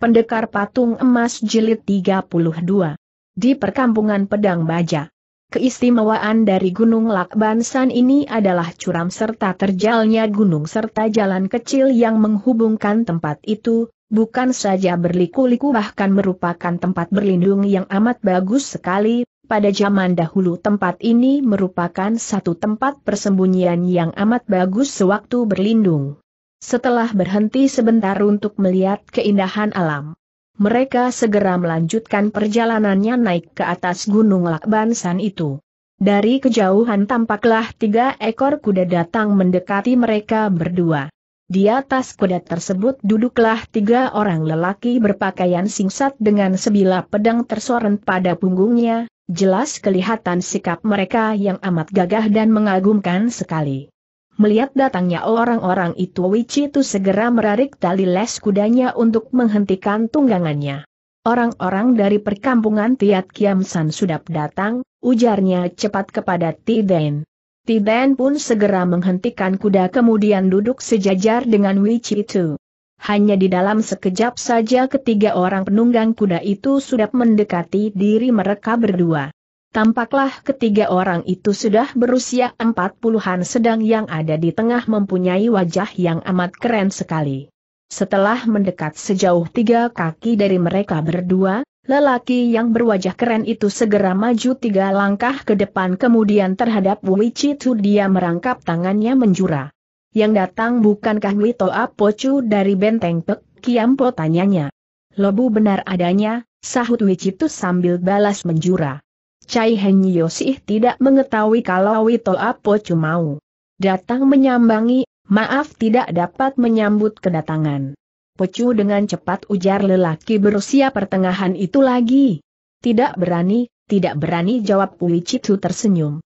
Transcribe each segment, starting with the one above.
Pendekar Patung Emas Jilid 32. Di perkampungan Pedang Baja. Keistimewaan dari Gunung Lakbansan ini adalah curam serta terjalnya gunung serta jalan kecil yang menghubungkan tempat itu, bukan saja berliku-liku bahkan merupakan tempat berlindung yang amat bagus sekali, pada zaman dahulu tempat ini merupakan satu tempat persembunyian yang amat bagus sewaktu berlindung. Setelah berhenti sebentar untuk melihat keindahan alam, mereka segera melanjutkan perjalanannya naik ke atas gunung Lakbansan itu. Dari kejauhan tampaklah tiga ekor kuda datang mendekati mereka berdua. Di atas kuda tersebut duduklah tiga orang lelaki berpakaian singkat dengan sebilah pedang tersorot pada punggungnya, jelas kelihatan sikap mereka yang amat gagah dan mengagumkan sekali. Melihat datangnya orang-orang itu itu segera merarik tali les kudanya untuk menghentikan tunggangannya. Orang-orang dari perkampungan Tiat Kiam San sudah datang, ujarnya cepat kepada Tiden. Tiden pun segera menghentikan kuda kemudian duduk sejajar dengan itu. Hanya di dalam sekejap saja ketiga orang penunggang kuda itu sudah mendekati diri mereka berdua. Tampaklah ketiga orang itu sudah berusia empat puluhan sedang yang ada di tengah mempunyai wajah yang amat keren sekali. Setelah mendekat sejauh tiga kaki dari mereka berdua, lelaki yang berwajah keren itu segera maju tiga langkah ke depan kemudian terhadap Wichitu dia merangkap tangannya menjura. Yang datang bukankah Wito Apocu dari benteng Pek Kiampo tanyanya. Lobu benar adanya, sahut Wichitu sambil balas menjura. Cai Heng sih tidak mengetahui kalau Wito Apo Cumau datang menyambangi, maaf tidak dapat menyambut kedatangan. Pecu dengan cepat ujar lelaki berusia pertengahan itu lagi. Tidak berani, tidak berani jawab Pui Chitu tersenyum.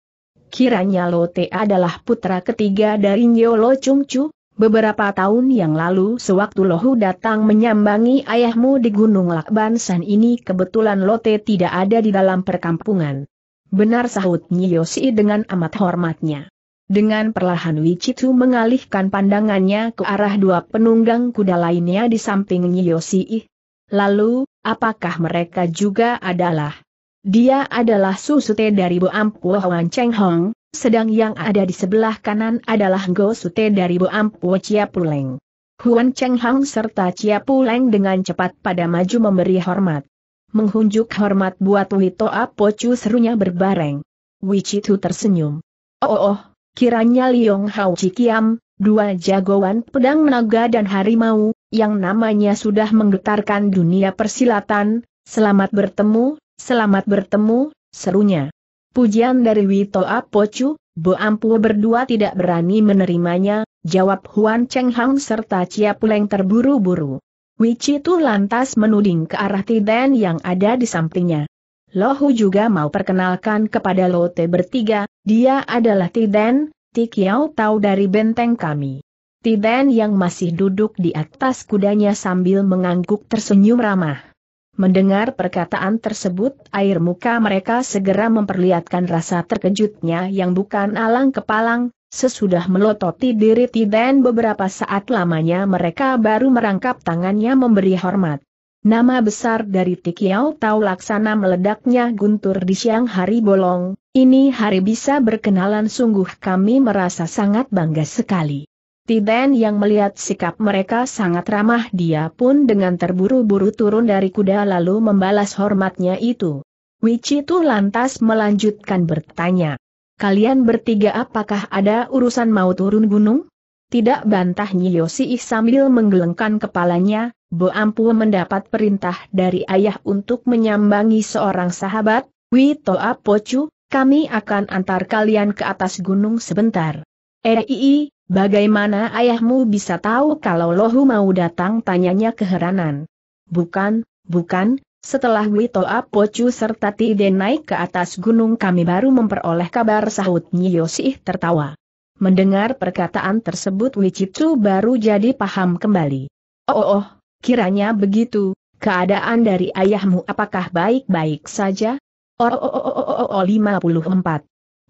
Kiranya Lote adalah putra ketiga dari Nyolo Chung Chu, Beberapa tahun yang lalu sewaktu Lohu datang menyambangi ayahmu di Gunung Lakban San ini kebetulan Lote tidak ada di dalam perkampungan. Benar sahut Nyiyosi dengan amat hormatnya. Dengan perlahan Wicitu mengalihkan pandangannya ke arah dua penunggang kuda lainnya di samping Nyiyosi. Lalu, apakah mereka juga adalah? Dia adalah susute dari Ampu Hoan Cheng Hong, sedang yang ada di sebelah kanan adalah Go Sute dari Boam Po Chia Puleng. Huan Cheng Hang serta Chia Puleng dengan cepat pada maju memberi hormat. Menghunjuk hormat buat Wito Apocu serunya berbareng. Wichitu tersenyum. Oh, oh, oh kiranya Liong Hao Cikiam, dua jagoan pedang naga dan harimau, yang namanya sudah menggetarkan dunia persilatan, selamat bertemu, selamat bertemu, serunya. Pujian dari Wito Apocu, Bo Ampu berdua tidak berani menerimanya, jawab Huan Cheng Hang serta Chia Puleng terburu-buru. itu lantas menuding ke arah Tiden yang ada di sampingnya. Lohu juga mau perkenalkan kepada Lote bertiga, dia adalah Tiden, Tikiao tahu dari benteng kami. Tiden yang masih duduk di atas kudanya sambil mengangguk tersenyum ramah. Mendengar perkataan tersebut, air muka mereka segera memperlihatkan rasa terkejutnya yang bukan alang kepalang, sesudah melototi diri Tiden beberapa saat lamanya mereka baru merangkap tangannya memberi hormat. Nama besar dari Tikiau tahu laksana meledaknya guntur di siang hari bolong, ini hari bisa berkenalan sungguh kami merasa sangat bangga sekali. Tiden yang melihat sikap mereka sangat ramah dia pun dengan terburu-buru turun dari kuda lalu membalas hormatnya itu. Wichi tuh lantas melanjutkan bertanya. Kalian bertiga apakah ada urusan mau turun gunung? Tidak bantah Nyiyosi sambil menggelengkan kepalanya, Bo Ampu mendapat perintah dari ayah untuk menyambangi seorang sahabat, Wito apocu, kami akan antar kalian ke atas gunung sebentar. RII, eh, Bagaimana ayahmu bisa tahu kalau Lohu mau datang? Tanyanya keheranan. Bukan, bukan, setelah Wito Apocu serta Tide naik ke atas gunung kami baru memperoleh kabar sahut Nyiosih tertawa. Mendengar perkataan tersebut Wichitsu baru jadi paham kembali. Oh, oh, oh kiranya begitu, keadaan dari ayahmu apakah baik-baik saja? Oh, oh, oh, oh, oh, oh, oh 54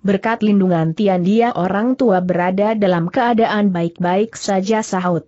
berkat lindungan Tian dia orang tua berada dalam keadaan baik-baik saja sahut.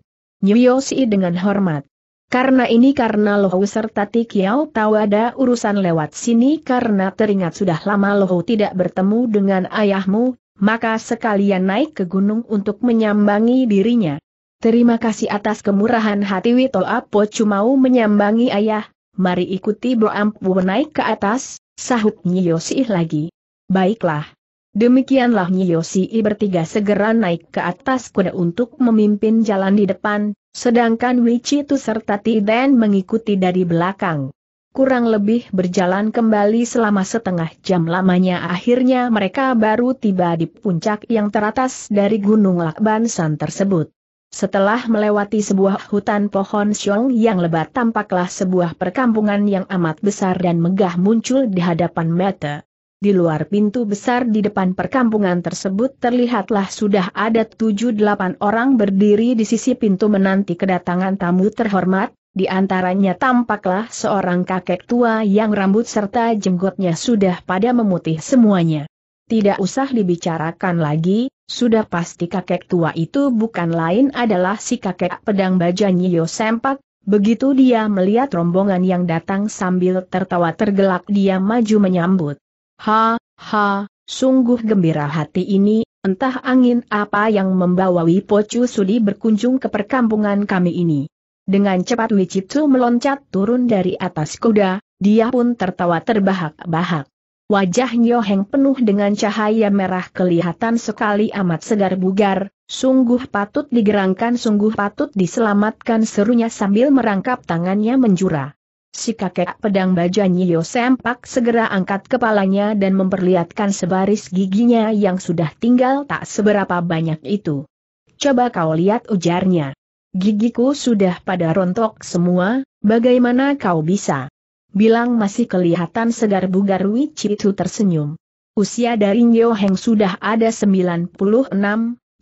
Si dengan hormat. Karena ini karena Lohu serta Tikiao tahu ada urusan lewat sini karena teringat sudah lama Lohu tidak bertemu dengan ayahmu, maka sekalian naik ke gunung untuk menyambangi dirinya. Terima kasih atas kemurahan hati Wito Apo Cumau menyambangi ayah, mari ikuti Bro Ampu naik ke atas, sahut Nyiyosih lagi. Baiklah. Demikianlah I bertiga segera naik ke atas kuda untuk memimpin jalan di depan, sedangkan Wichi itu serta Tiden mengikuti dari belakang. Kurang lebih berjalan kembali selama setengah jam lamanya akhirnya mereka baru tiba di puncak yang teratas dari Gunung Lakbansan tersebut. Setelah melewati sebuah hutan pohon siong yang lebat tampaklah sebuah perkampungan yang amat besar dan megah muncul di hadapan mata. Di luar pintu besar di depan perkampungan tersebut terlihatlah sudah ada tujuh delapan orang berdiri di sisi pintu menanti kedatangan tamu terhormat, di antaranya tampaklah seorang kakek tua yang rambut serta jenggotnya sudah pada memutih semuanya. Tidak usah dibicarakan lagi, sudah pasti kakek tua itu bukan lain adalah si kakek pedang baja Nyiyo Sempak, begitu dia melihat rombongan yang datang sambil tertawa tergelak dia maju menyambut. Ha, ha, sungguh gembira hati ini, entah angin apa yang membawa Wipocu Sudi berkunjung ke perkampungan kami ini. Dengan cepat Wicitu meloncat turun dari atas kuda, dia pun tertawa terbahak-bahak. Wajah Nyoheng penuh dengan cahaya merah kelihatan sekali amat segar bugar, sungguh patut digerangkan sungguh patut diselamatkan serunya sambil merangkap tangannya menjura. Si kakek pedang baja Nyo Sempak segera angkat kepalanya dan memperlihatkan sebaris giginya yang sudah tinggal tak seberapa banyak itu. Coba kau lihat ujarnya. Gigiku sudah pada rontok semua, bagaimana kau bisa? Bilang masih kelihatan segar bugar itu tersenyum. Usia dari Nyo Heng sudah ada 96,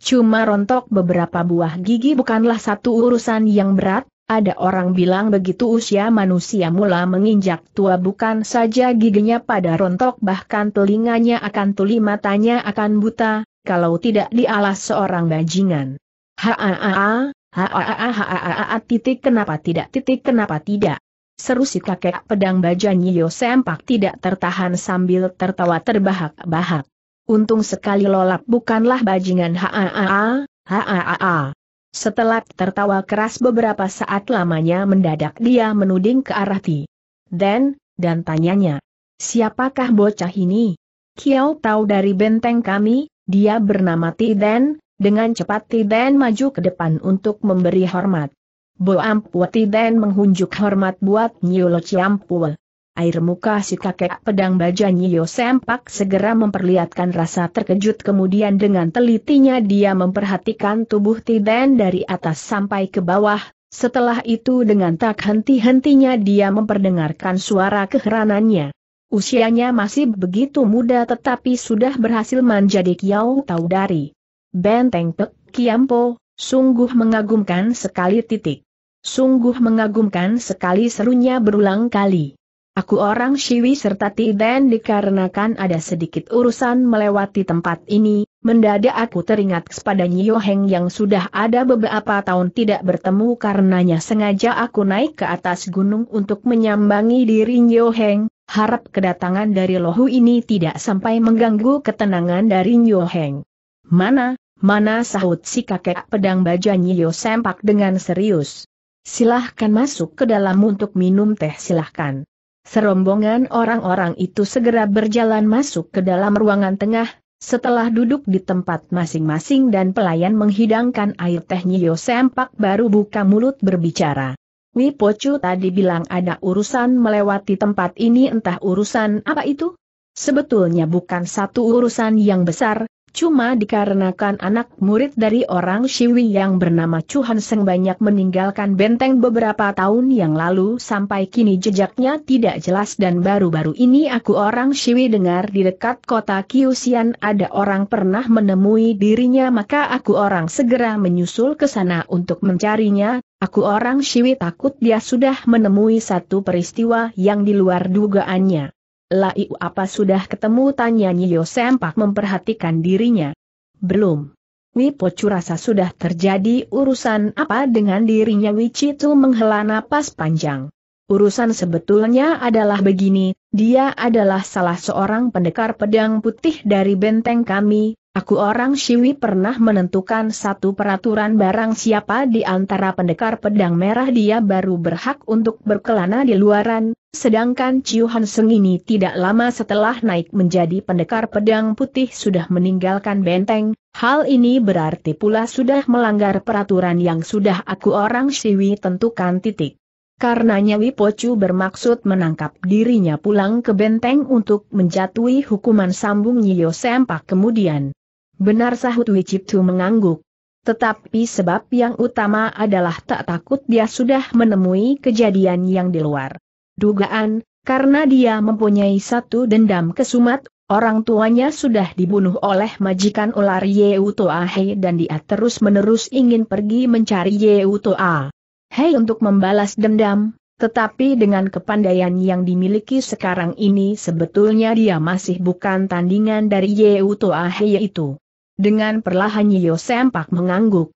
cuma rontok beberapa buah gigi bukanlah satu urusan yang berat, ada orang bilang begitu usia manusia mula menginjak tua bukan saja giginya pada rontok bahkan telinganya akan tuli matanya akan buta, kalau tidak dialas seorang bajingan. Haa, haa, haa, titik kenapa tidak titik kenapa tidak. Seru si kakek pedang baja Nyo Sempak tidak tertahan sambil tertawa terbahak-bahak. Untung sekali lolap bukanlah bajingan haa, haa, setelah tertawa keras beberapa saat lamanya mendadak dia menuding ke arah Ti. Dan, dan tanyanya, siapakah bocah ini? Kiau tahu dari benteng kami, dia bernama Ti Dan, dengan cepat Ti Dan maju ke depan untuk memberi hormat. Bo Ampua Ti Dan menghunjuk hormat buat Nyolo Ciampua. Air muka si kakek pedang baja Nyo Sempak segera memperlihatkan rasa terkejut kemudian dengan telitinya dia memperhatikan tubuh Tiden dari atas sampai ke bawah, setelah itu dengan tak henti-hentinya dia memperdengarkan suara keheranannya. Usianya masih begitu muda tetapi sudah berhasil menjadi Kiau Tau dari Benteng Pek Kiampo, sungguh mengagumkan sekali titik. Sungguh mengagumkan sekali serunya berulang kali. Aku orang Siwi serta Tiden dikarenakan ada sedikit urusan melewati tempat ini, mendadak aku teringat kepada Nyo Heng yang sudah ada beberapa tahun tidak bertemu karenanya sengaja aku naik ke atas gunung untuk menyambangi diri Nyo Heng, harap kedatangan dari Lohu ini tidak sampai mengganggu ketenangan dari Nyo Heng. Mana, mana sahut si kakek pedang baja Nyo sempak dengan serius. Silahkan masuk ke dalam untuk minum teh silahkan. Serombongan orang-orang itu segera berjalan masuk ke dalam ruangan tengah, setelah duduk di tempat masing-masing dan pelayan menghidangkan air teh Nyo Sempak baru buka mulut berbicara. Wipocu tadi bilang ada urusan melewati tempat ini entah urusan apa itu? Sebetulnya bukan satu urusan yang besar, Cuma dikarenakan anak murid dari orang Siwi yang bernama Chuhan Seng banyak meninggalkan benteng beberapa tahun yang lalu sampai kini jejaknya tidak jelas dan baru-baru ini aku orang Siwi dengar di dekat kota Kiusian ada orang pernah menemui dirinya maka aku orang segera menyusul ke sana untuk mencarinya. Aku orang Siwi takut dia sudah menemui satu peristiwa yang di luar dugaannya. Laiu apa sudah ketemu tanya Nyiyo Sempak memperhatikan dirinya. Belum. Wipocu rasa sudah terjadi urusan apa dengan dirinya itu menghela napas panjang. Urusan sebetulnya adalah begini, dia adalah salah seorang pendekar pedang putih dari benteng kami, aku orang Siwi pernah menentukan satu peraturan barang siapa di antara pendekar pedang merah dia baru berhak untuk berkelana di luaran, Sedangkan Ciu Han Seng ini tidak lama setelah naik menjadi pendekar pedang putih sudah meninggalkan benteng, hal ini berarti pula sudah melanggar peraturan yang sudah aku orang Siwi tentukan titik. Karenanya Chu bermaksud menangkap dirinya pulang ke benteng untuk menjatuhi hukuman sambung Nyiyo Sempak kemudian. Benar sahut Tu mengangguk. Tetapi sebab yang utama adalah tak takut dia sudah menemui kejadian yang di luar. Dugaan, karena dia mempunyai satu dendam kesumat, orang tuanya sudah dibunuh oleh majikan ular Yeutoahe dan dia terus-menerus ingin pergi mencari Yeutoa. Hei untuk membalas dendam, tetapi dengan kepandaian yang dimiliki sekarang ini sebetulnya dia masih bukan tandingan dari Yeutoahe itu. Dengan perlahan Yeo Sempak mengangguk.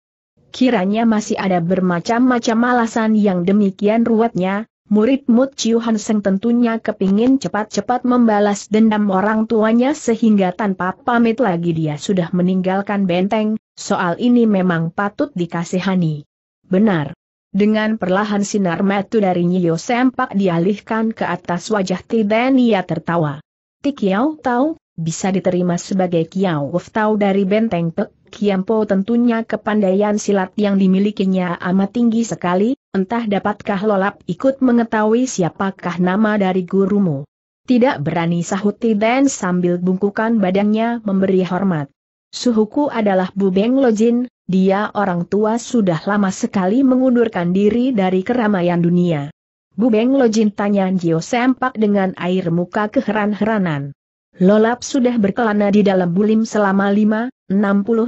Kiranya masih ada bermacam-macam alasan yang demikian ruwetnya, murid Mut Chiu Han tentunya kepingin cepat-cepat membalas dendam orang tuanya sehingga tanpa pamit lagi dia sudah meninggalkan benteng, soal ini memang patut dikasihani. Benar. Dengan perlahan sinar metu dari Nyiyo Sempak dialihkan ke atas wajah Ia tertawa. Tikiau tahu? Tau, bisa diterima sebagai kiau Kiao Tau dari benteng Pek Kiampo tentunya kepandaian silat yang dimilikinya amat tinggi sekali, entah dapatkah lolap ikut mengetahui siapakah nama dari gurumu. Tidak berani Sahuti dan sambil bungkukan badannya memberi hormat. Suhuku adalah Bu Beng Lojin, dia orang tua sudah lama sekali mengundurkan diri dari keramaian dunia. Bu Beng Lojin tanya Jio Sempak dengan air muka keheran-heranan. Lolap sudah berkelana di dalam bulim selama 5, 60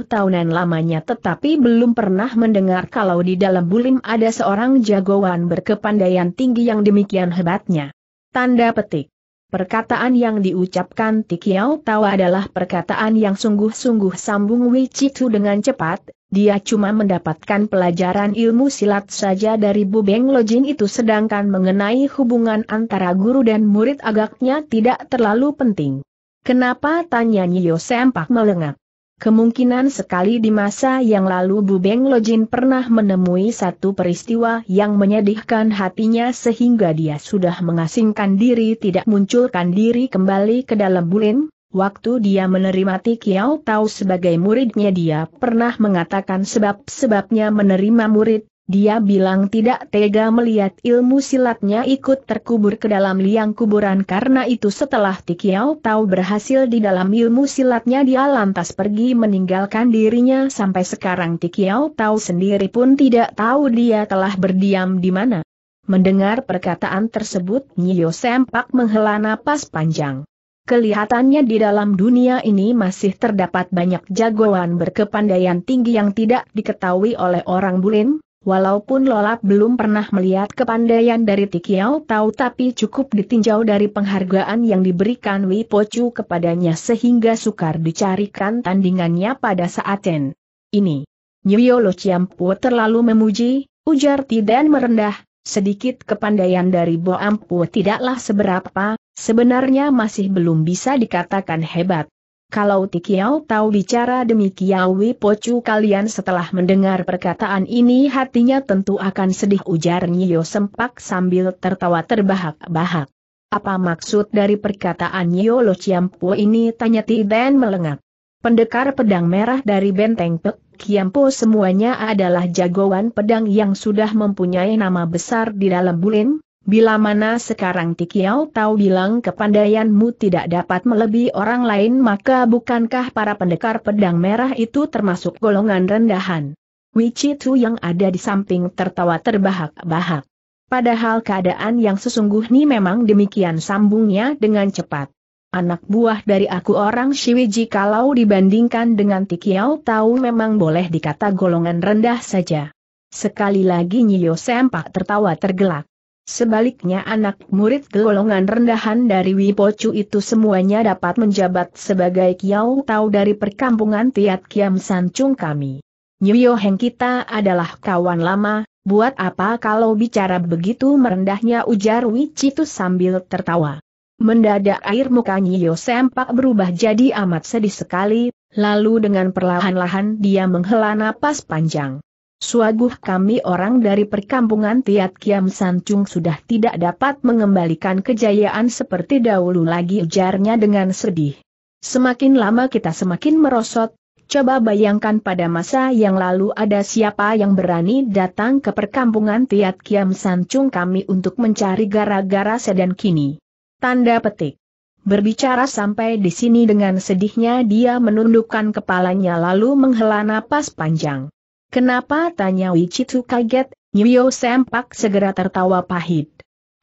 tahunan lamanya tetapi belum pernah mendengar kalau di dalam bulim ada seorang jagoan berkepandaian tinggi yang demikian hebatnya. Tanda petik. Perkataan yang diucapkan Tikiao Tawa adalah perkataan yang sungguh-sungguh sambung Wicitu dengan cepat, dia cuma mendapatkan pelajaran ilmu silat saja dari Bu Beng Lojin itu sedangkan mengenai hubungan antara guru dan murid agaknya tidak terlalu penting. Kenapa tanya Nyo sempak melengak? Kemungkinan sekali di masa yang lalu Bu Beng Lojin pernah menemui satu peristiwa yang menyedihkan hatinya sehingga dia sudah mengasingkan diri tidak munculkan diri kembali ke dalam bulin. Waktu dia menerima Tikiao Tau sebagai muridnya dia pernah mengatakan sebab-sebabnya menerima murid, dia bilang tidak tega melihat ilmu silatnya ikut terkubur ke dalam liang kuburan karena itu setelah Tikiao tahu berhasil di dalam ilmu silatnya dia lantas pergi meninggalkan dirinya sampai sekarang Tikiao tahu sendiri pun tidak tahu dia telah berdiam di mana. Mendengar perkataan tersebut Nyo Sempak menghela napas panjang. Kelihatannya di dalam dunia ini masih terdapat banyak jagoan berkepandaian tinggi yang tidak diketahui oleh orang Bulin, Walaupun Lolap belum pernah melihat kepandaian dari Tikiao Tau tapi cukup ditinjau dari penghargaan yang diberikan Wei Pocu kepadanya sehingga sukar dicarikan tandingannya pada saat Chen. Ini. Lo Chiampu terlalu memuji, ujar Tidan merendah, sedikit kepandaian dari Bo Ampu tidaklah seberapa, sebenarnya masih belum bisa dikatakan hebat. Kalau Tikiau tahu bicara demikian Wipocu kalian setelah mendengar perkataan ini hatinya tentu akan sedih ujar Nyo Sempak sambil tertawa terbahak-bahak. Apa maksud dari perkataan Nyo Lo Chiampu ini tanya Tiden melengak. Pendekar pedang merah dari benteng Pek Kiampu semuanya adalah jagoan pedang yang sudah mempunyai nama besar di dalam bulim, Bila mana sekarang Tikiau tahu bilang kepandaianmu tidak dapat melebihi orang lain maka bukankah para pendekar pedang merah itu termasuk golongan rendahan? Tu yang ada di samping tertawa terbahak-bahak. Padahal keadaan yang sesungguhnya memang demikian sambungnya dengan cepat. Anak buah dari aku orang Shiwiji kalau dibandingkan dengan Tikiau tahu memang boleh dikata golongan rendah saja. Sekali lagi Nyiyo Sempak tertawa tergelak. Sebaliknya anak murid golongan rendahan dari Wipocu itu semuanya dapat menjabat sebagai kiau tahu dari perkampungan Tiat Kiam Sancung kami. Nyuyo Heng kita adalah kawan lama, buat apa kalau bicara begitu merendahnya ujar Wicitu sambil tertawa. Mendadak air muka Nyuyo sempak berubah jadi amat sedih sekali, lalu dengan perlahan-lahan dia menghela napas panjang. Suaguh kami orang dari perkampungan Tiat Kiam Sancung sudah tidak dapat mengembalikan kejayaan seperti dahulu lagi ujarnya dengan sedih. Semakin lama kita semakin merosot, coba bayangkan pada masa yang lalu ada siapa yang berani datang ke perkampungan Tiat Kiam Sancung kami untuk mencari gara-gara sedan kini. Tanda petik. Berbicara sampai di sini dengan sedihnya dia menundukkan kepalanya lalu menghela napas panjang. Kenapa tanya Wichitu kaget, Nyuyo Sempak segera tertawa pahit.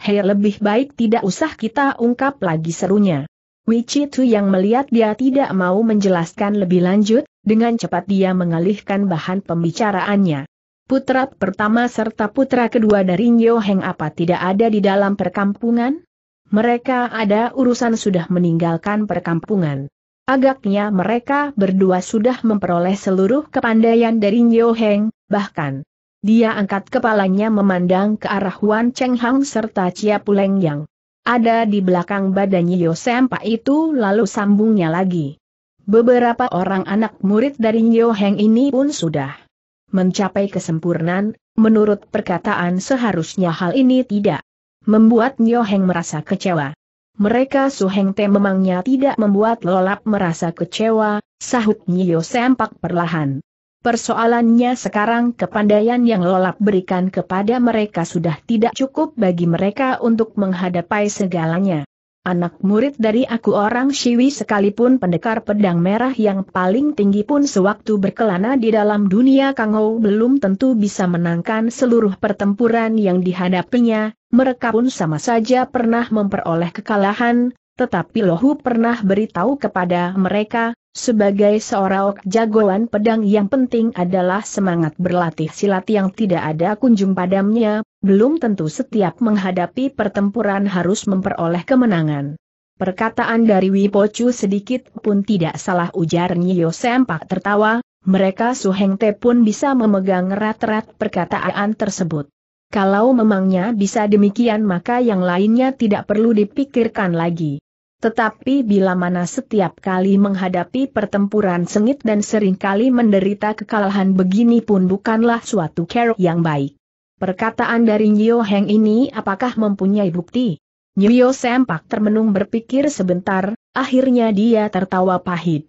Hei lebih baik tidak usah kita ungkap lagi serunya. Wichitu yang melihat dia tidak mau menjelaskan lebih lanjut, dengan cepat dia mengalihkan bahan pembicaraannya. Putra pertama serta putra kedua dari Nyo Heng apa tidak ada di dalam perkampungan? Mereka ada urusan sudah meninggalkan perkampungan. Agaknya mereka berdua sudah memperoleh seluruh kepandaian dari Nyo Heng, bahkan dia angkat kepalanya memandang ke arah Wan Cheng Hang serta Chia Puleng Yang ada di belakang badan Nyo Sempa itu lalu sambungnya lagi. Beberapa orang anak murid dari Nyo Heng ini pun sudah mencapai kesempurnaan, menurut perkataan seharusnya hal ini tidak membuat Nyo Heng merasa kecewa mereka Suheng Te memangnya tidak membuat lolap merasa kecewa, sahut Nyiyo sempak perlahan. Persoalannya sekarang kepandaian yang lolap berikan kepada mereka sudah tidak cukup bagi mereka untuk menghadapi segalanya anak murid dari aku orang Siwi sekalipun pendekar pedang merah yang paling tinggi pun sewaktu berkelana di dalam dunia Kangou belum tentu bisa menangkan seluruh pertempuran yang dihadapinya, mereka pun sama saja pernah memperoleh kekalahan, tetapi Lohu pernah beritahu kepada mereka, sebagai seorang jagoan pedang yang penting adalah semangat berlatih silat yang tidak ada kunjung padamnya, belum tentu setiap menghadapi pertempuran harus memperoleh kemenangan. Perkataan dari Wipocu sedikit pun tidak salah ujar Nyo Sempak tertawa, mereka Suheng Te pun bisa memegang rat-rat perkataan tersebut. Kalau memangnya bisa demikian maka yang lainnya tidak perlu dipikirkan lagi. Tetapi bila mana setiap kali menghadapi pertempuran sengit dan sering kali menderita kekalahan begini pun bukanlah suatu care yang baik. Perkataan dari Nyo Heng ini apakah mempunyai bukti? Nyo Sempak termenung berpikir sebentar, akhirnya dia tertawa pahit.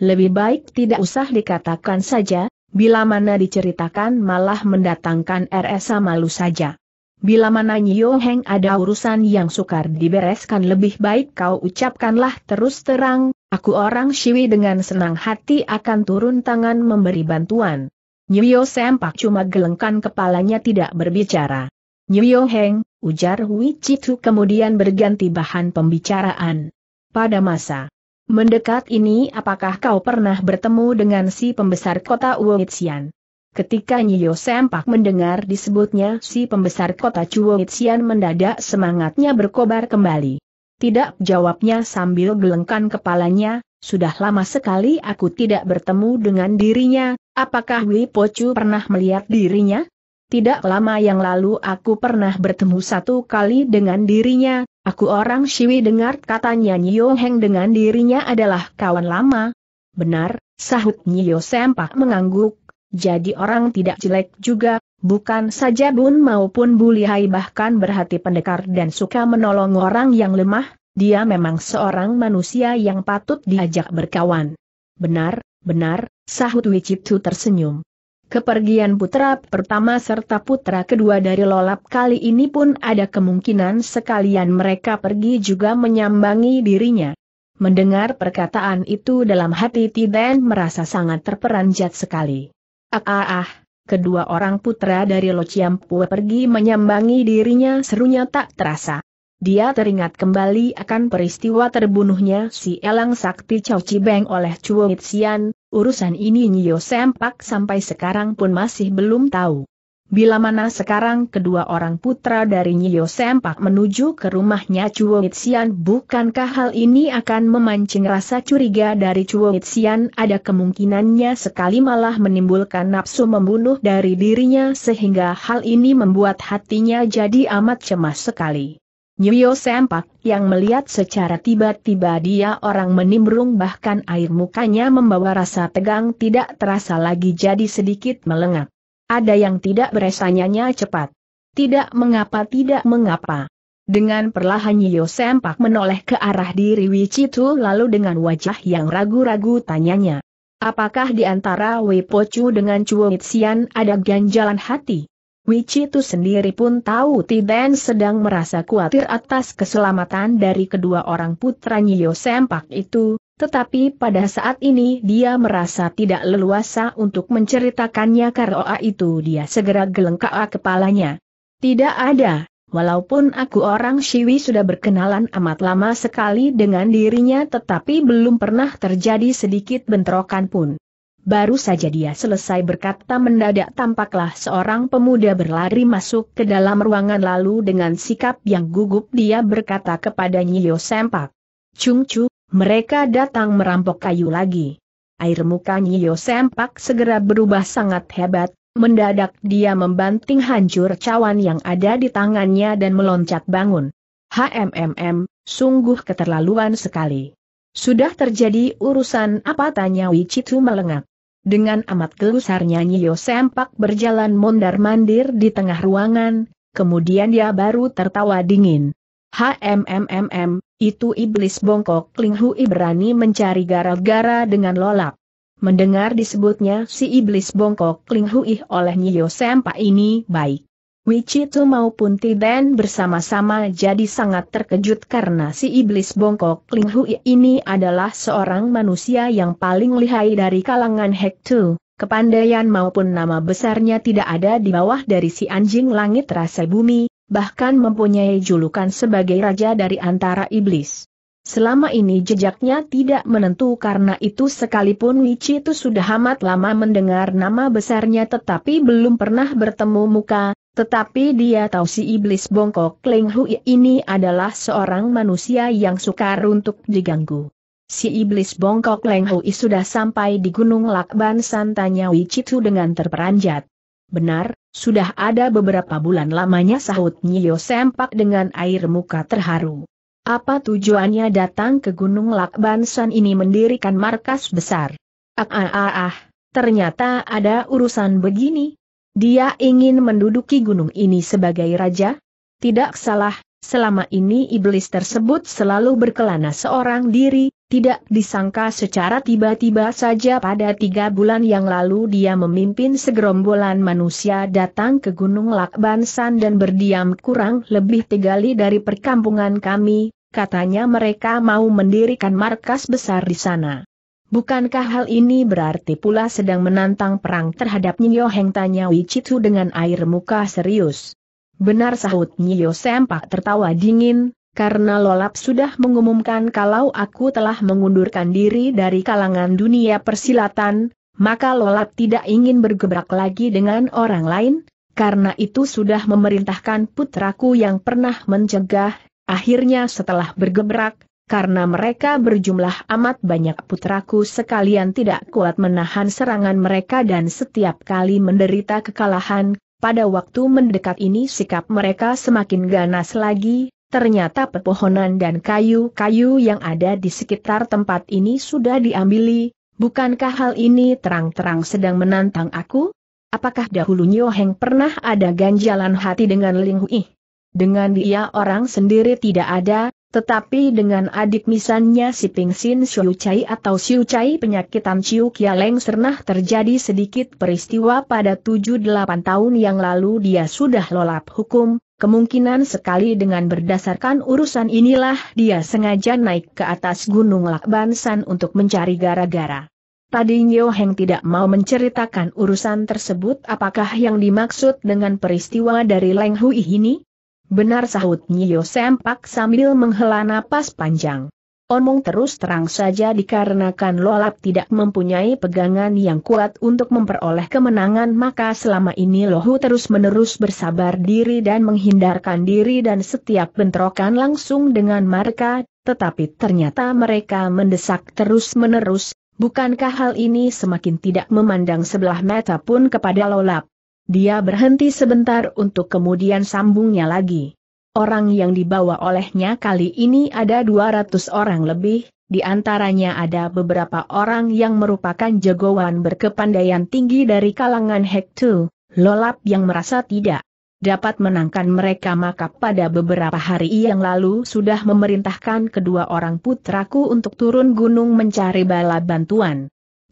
Lebih baik tidak usah dikatakan saja, bila mana diceritakan malah mendatangkan RS malu saja. Bila mana Nyo Heng ada urusan yang sukar dibereskan lebih baik kau ucapkanlah terus terang, aku orang Siwi dengan senang hati akan turun tangan memberi bantuan. Nyo Sempak cuma gelengkan kepalanya tidak berbicara. Nyo Heng, ujar Hui Chitu kemudian berganti bahan pembicaraan. Pada masa mendekat ini apakah kau pernah bertemu dengan si pembesar kota Wuxian? Ketika Nyiyo Sempak mendengar disebutnya si pembesar kota Chuoitsian mendadak semangatnya berkobar kembali. Tidak jawabnya sambil gelengkan kepalanya, sudah lama sekali aku tidak bertemu dengan dirinya, apakah Wei Po Chu pernah melihat dirinya? Tidak lama yang lalu aku pernah bertemu satu kali dengan dirinya, aku orang Shiwi dengar katanya Nyiyo Heng dengan dirinya adalah kawan lama. Benar, sahut Nyiyo Sempak mengangguk, jadi orang tidak jelek juga, bukan saja Bun maupun Bulihai bahkan berhati pendekar dan suka menolong orang yang lemah, dia memang seorang manusia yang patut diajak berkawan. Benar, benar, sahut Wicitu tersenyum. Kepergian putra pertama serta putra kedua dari lolap kali ini pun ada kemungkinan sekalian mereka pergi juga menyambangi dirinya. Mendengar perkataan itu dalam hati Tiden merasa sangat terperanjat sekali. Ah ah ah, kedua orang putra dari Lo Chiampue pergi menyambangi dirinya serunya tak terasa. Dia teringat kembali akan peristiwa terbunuhnya si Elang Sakti Chow Chibeng oleh Chuo Xian, urusan ini Nio Sempak sampai sekarang pun masih belum tahu. Bila mana sekarang kedua orang putra dari Nyo Sempak menuju ke rumahnya Chuo Itzian, bukankah hal ini akan memancing rasa curiga dari Chuo Itzian? ada kemungkinannya sekali malah menimbulkan nafsu membunuh dari dirinya sehingga hal ini membuat hatinya jadi amat cemas sekali. Nyo Sempak yang melihat secara tiba-tiba dia orang menimbrung bahkan air mukanya membawa rasa tegang tidak terasa lagi jadi sedikit melengak. Ada yang tidak beresanyanya cepat. Tidak mengapa tidak mengapa. Dengan perlahan Yiyo Sempak menoleh ke arah diri Wichitu lalu dengan wajah yang ragu-ragu tanyanya. Apakah di antara Wei Pocu dengan Chuo Xian ada ganjalan hati? Wichitu sendiri pun tahu Tiden sedang merasa khawatir atas keselamatan dari kedua orang putra Yo Sempak itu, tetapi pada saat ini dia merasa tidak leluasa untuk menceritakannya karena itu dia segera gelengkaa kepalanya. Tidak ada, walaupun aku orang Siwi sudah berkenalan amat lama sekali dengan dirinya tetapi belum pernah terjadi sedikit bentrokan pun. Baru saja dia selesai berkata mendadak tampaklah seorang pemuda berlari masuk ke dalam ruangan lalu dengan sikap yang gugup dia berkata kepada Nyo Sempak. Chung Chu, mereka datang merampok kayu lagi. Air muka Nyiyo Sempak segera berubah sangat hebat, mendadak dia membanting hancur cawan yang ada di tangannya dan meloncat bangun. HMMM, sungguh keterlaluan sekali. Sudah terjadi urusan apa tanya Wicitu melengak. Dengan amat gelusarnya Nyiyo Sempak berjalan mondar-mandir di tengah ruangan, kemudian dia baru tertawa dingin. HMMMM, itu iblis bongkok Ling Hui berani mencari gara-gara dengan lolak. Mendengar disebutnya si iblis bongkok Ling Hui oleh Nyo Sempa ini baik. Wicitu maupun Tiden bersama-sama jadi sangat terkejut karena si iblis bongkok Ling Hui ini adalah seorang manusia yang paling lihai dari kalangan Hektu. Kepandaian maupun nama besarnya tidak ada di bawah dari si anjing langit rasa bumi, bahkan mempunyai julukan sebagai raja dari antara iblis. Selama ini jejaknya tidak menentu karena itu sekalipun Wichi itu sudah amat lama mendengar nama besarnya tetapi belum pernah bertemu muka, tetapi dia tahu si iblis bongkok Leng Hui ini adalah seorang manusia yang sukar untuk diganggu. Si iblis bongkok Leng Hui sudah sampai di Gunung Lakban Santanya Wicitu dengan terperanjat. Benar, sudah ada beberapa bulan lamanya sahut Nyiyo Sempak dengan air muka terharu. Apa tujuannya datang ke Gunung Lakbansan ini mendirikan markas besar? Ah ah ah ah, ternyata ada urusan begini. Dia ingin menduduki gunung ini sebagai raja? Tidak salah, Selama ini iblis tersebut selalu berkelana seorang diri, tidak disangka secara tiba-tiba saja pada tiga bulan yang lalu dia memimpin segerombolan manusia datang ke Gunung Lakbansan dan berdiam kurang lebih tiga li dari perkampungan kami, katanya mereka mau mendirikan markas besar di sana. Bukankah hal ini berarti pula sedang menantang perang terhadap Nyoheng tanya Wichitu dengan air muka serius. Benar sahut Nyo Sempak tertawa dingin, karena Lolap sudah mengumumkan kalau aku telah mengundurkan diri dari kalangan dunia persilatan, maka Lolap tidak ingin bergebrak lagi dengan orang lain, karena itu sudah memerintahkan putraku yang pernah mencegah, akhirnya setelah bergebrak, karena mereka berjumlah amat banyak putraku sekalian tidak kuat menahan serangan mereka dan setiap kali menderita kekalahan, pada waktu mendekat ini sikap mereka semakin ganas lagi, ternyata pepohonan dan kayu-kayu yang ada di sekitar tempat ini sudah diambili, bukankah hal ini terang-terang sedang menantang aku? Apakah dahulu Nyo Heng pernah ada ganjalan hati dengan Ling Hui? Dengan dia orang sendiri tidak ada, tetapi dengan adik misannya si Ping Sin Xiu Chai atau Xiu Chai penyakitan Xiu Leng sernah terjadi sedikit peristiwa pada 7-8 tahun yang lalu dia sudah lolap hukum, kemungkinan sekali dengan berdasarkan urusan inilah dia sengaja naik ke atas Gunung Lakbansan untuk mencari gara-gara. Tadi Nyo Heng tidak mau menceritakan urusan tersebut apakah yang dimaksud dengan peristiwa dari Leng Hui ini? Benar sahut Nyo Sempak sambil menghela napas panjang. Omong terus terang saja dikarenakan Lolap tidak mempunyai pegangan yang kuat untuk memperoleh kemenangan maka selama ini Lohu terus-menerus bersabar diri dan menghindarkan diri dan setiap bentrokan langsung dengan mereka, tetapi ternyata mereka mendesak terus-menerus, bukankah hal ini semakin tidak memandang sebelah mata pun kepada Lolap? Dia berhenti sebentar untuk kemudian sambungnya lagi. Orang yang dibawa olehnya kali ini ada 200 orang lebih, di antaranya ada beberapa orang yang merupakan jagoan berkepandaian tinggi dari kalangan Hektu, Lolap yang merasa tidak dapat menangkan mereka maka pada beberapa hari yang lalu sudah memerintahkan kedua orang putraku untuk turun gunung mencari bala bantuan.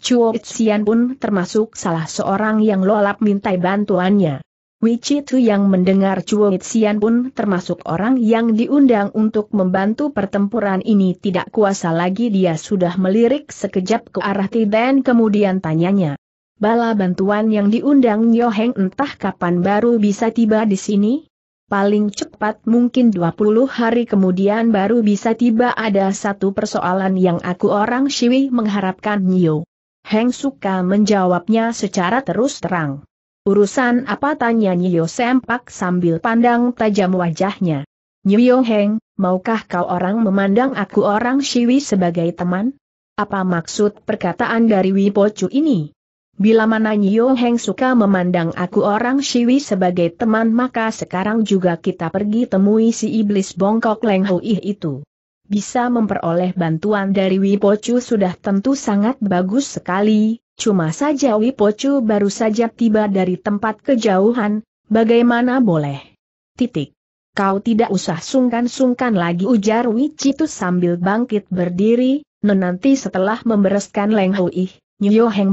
Chuo Xian pun termasuk salah seorang yang lolap mintai bantuannya. tu yang mendengar Chuo Xian pun termasuk orang yang diundang untuk membantu pertempuran ini tidak kuasa lagi dia sudah melirik sekejap ke arah Tiden kemudian tanyanya. Bala bantuan yang diundang Heng entah kapan baru bisa tiba di sini? Paling cepat mungkin 20 hari kemudian baru bisa tiba ada satu persoalan yang aku orang Shiwi mengharapkan Nyo. Heng Suka menjawabnya secara terus terang. Urusan apa tanya Nyiyo Sempak sambil pandang tajam wajahnya. Nyiyo Heng, maukah kau orang memandang aku orang Siwi sebagai teman? Apa maksud perkataan dari Wipocu ini? Bila mana Nyiyo Heng suka memandang aku orang Siwi sebagai teman maka sekarang juga kita pergi temui si iblis bongkok Leng Hui itu bisa memperoleh bantuan dari Wipocu sudah tentu sangat bagus sekali, cuma saja Wipocu baru saja tiba dari tempat kejauhan, bagaimana boleh? Titik. Kau tidak usah sungkan-sungkan lagi ujar Wicitus sambil bangkit berdiri, nanti setelah membereskan Leng Hui,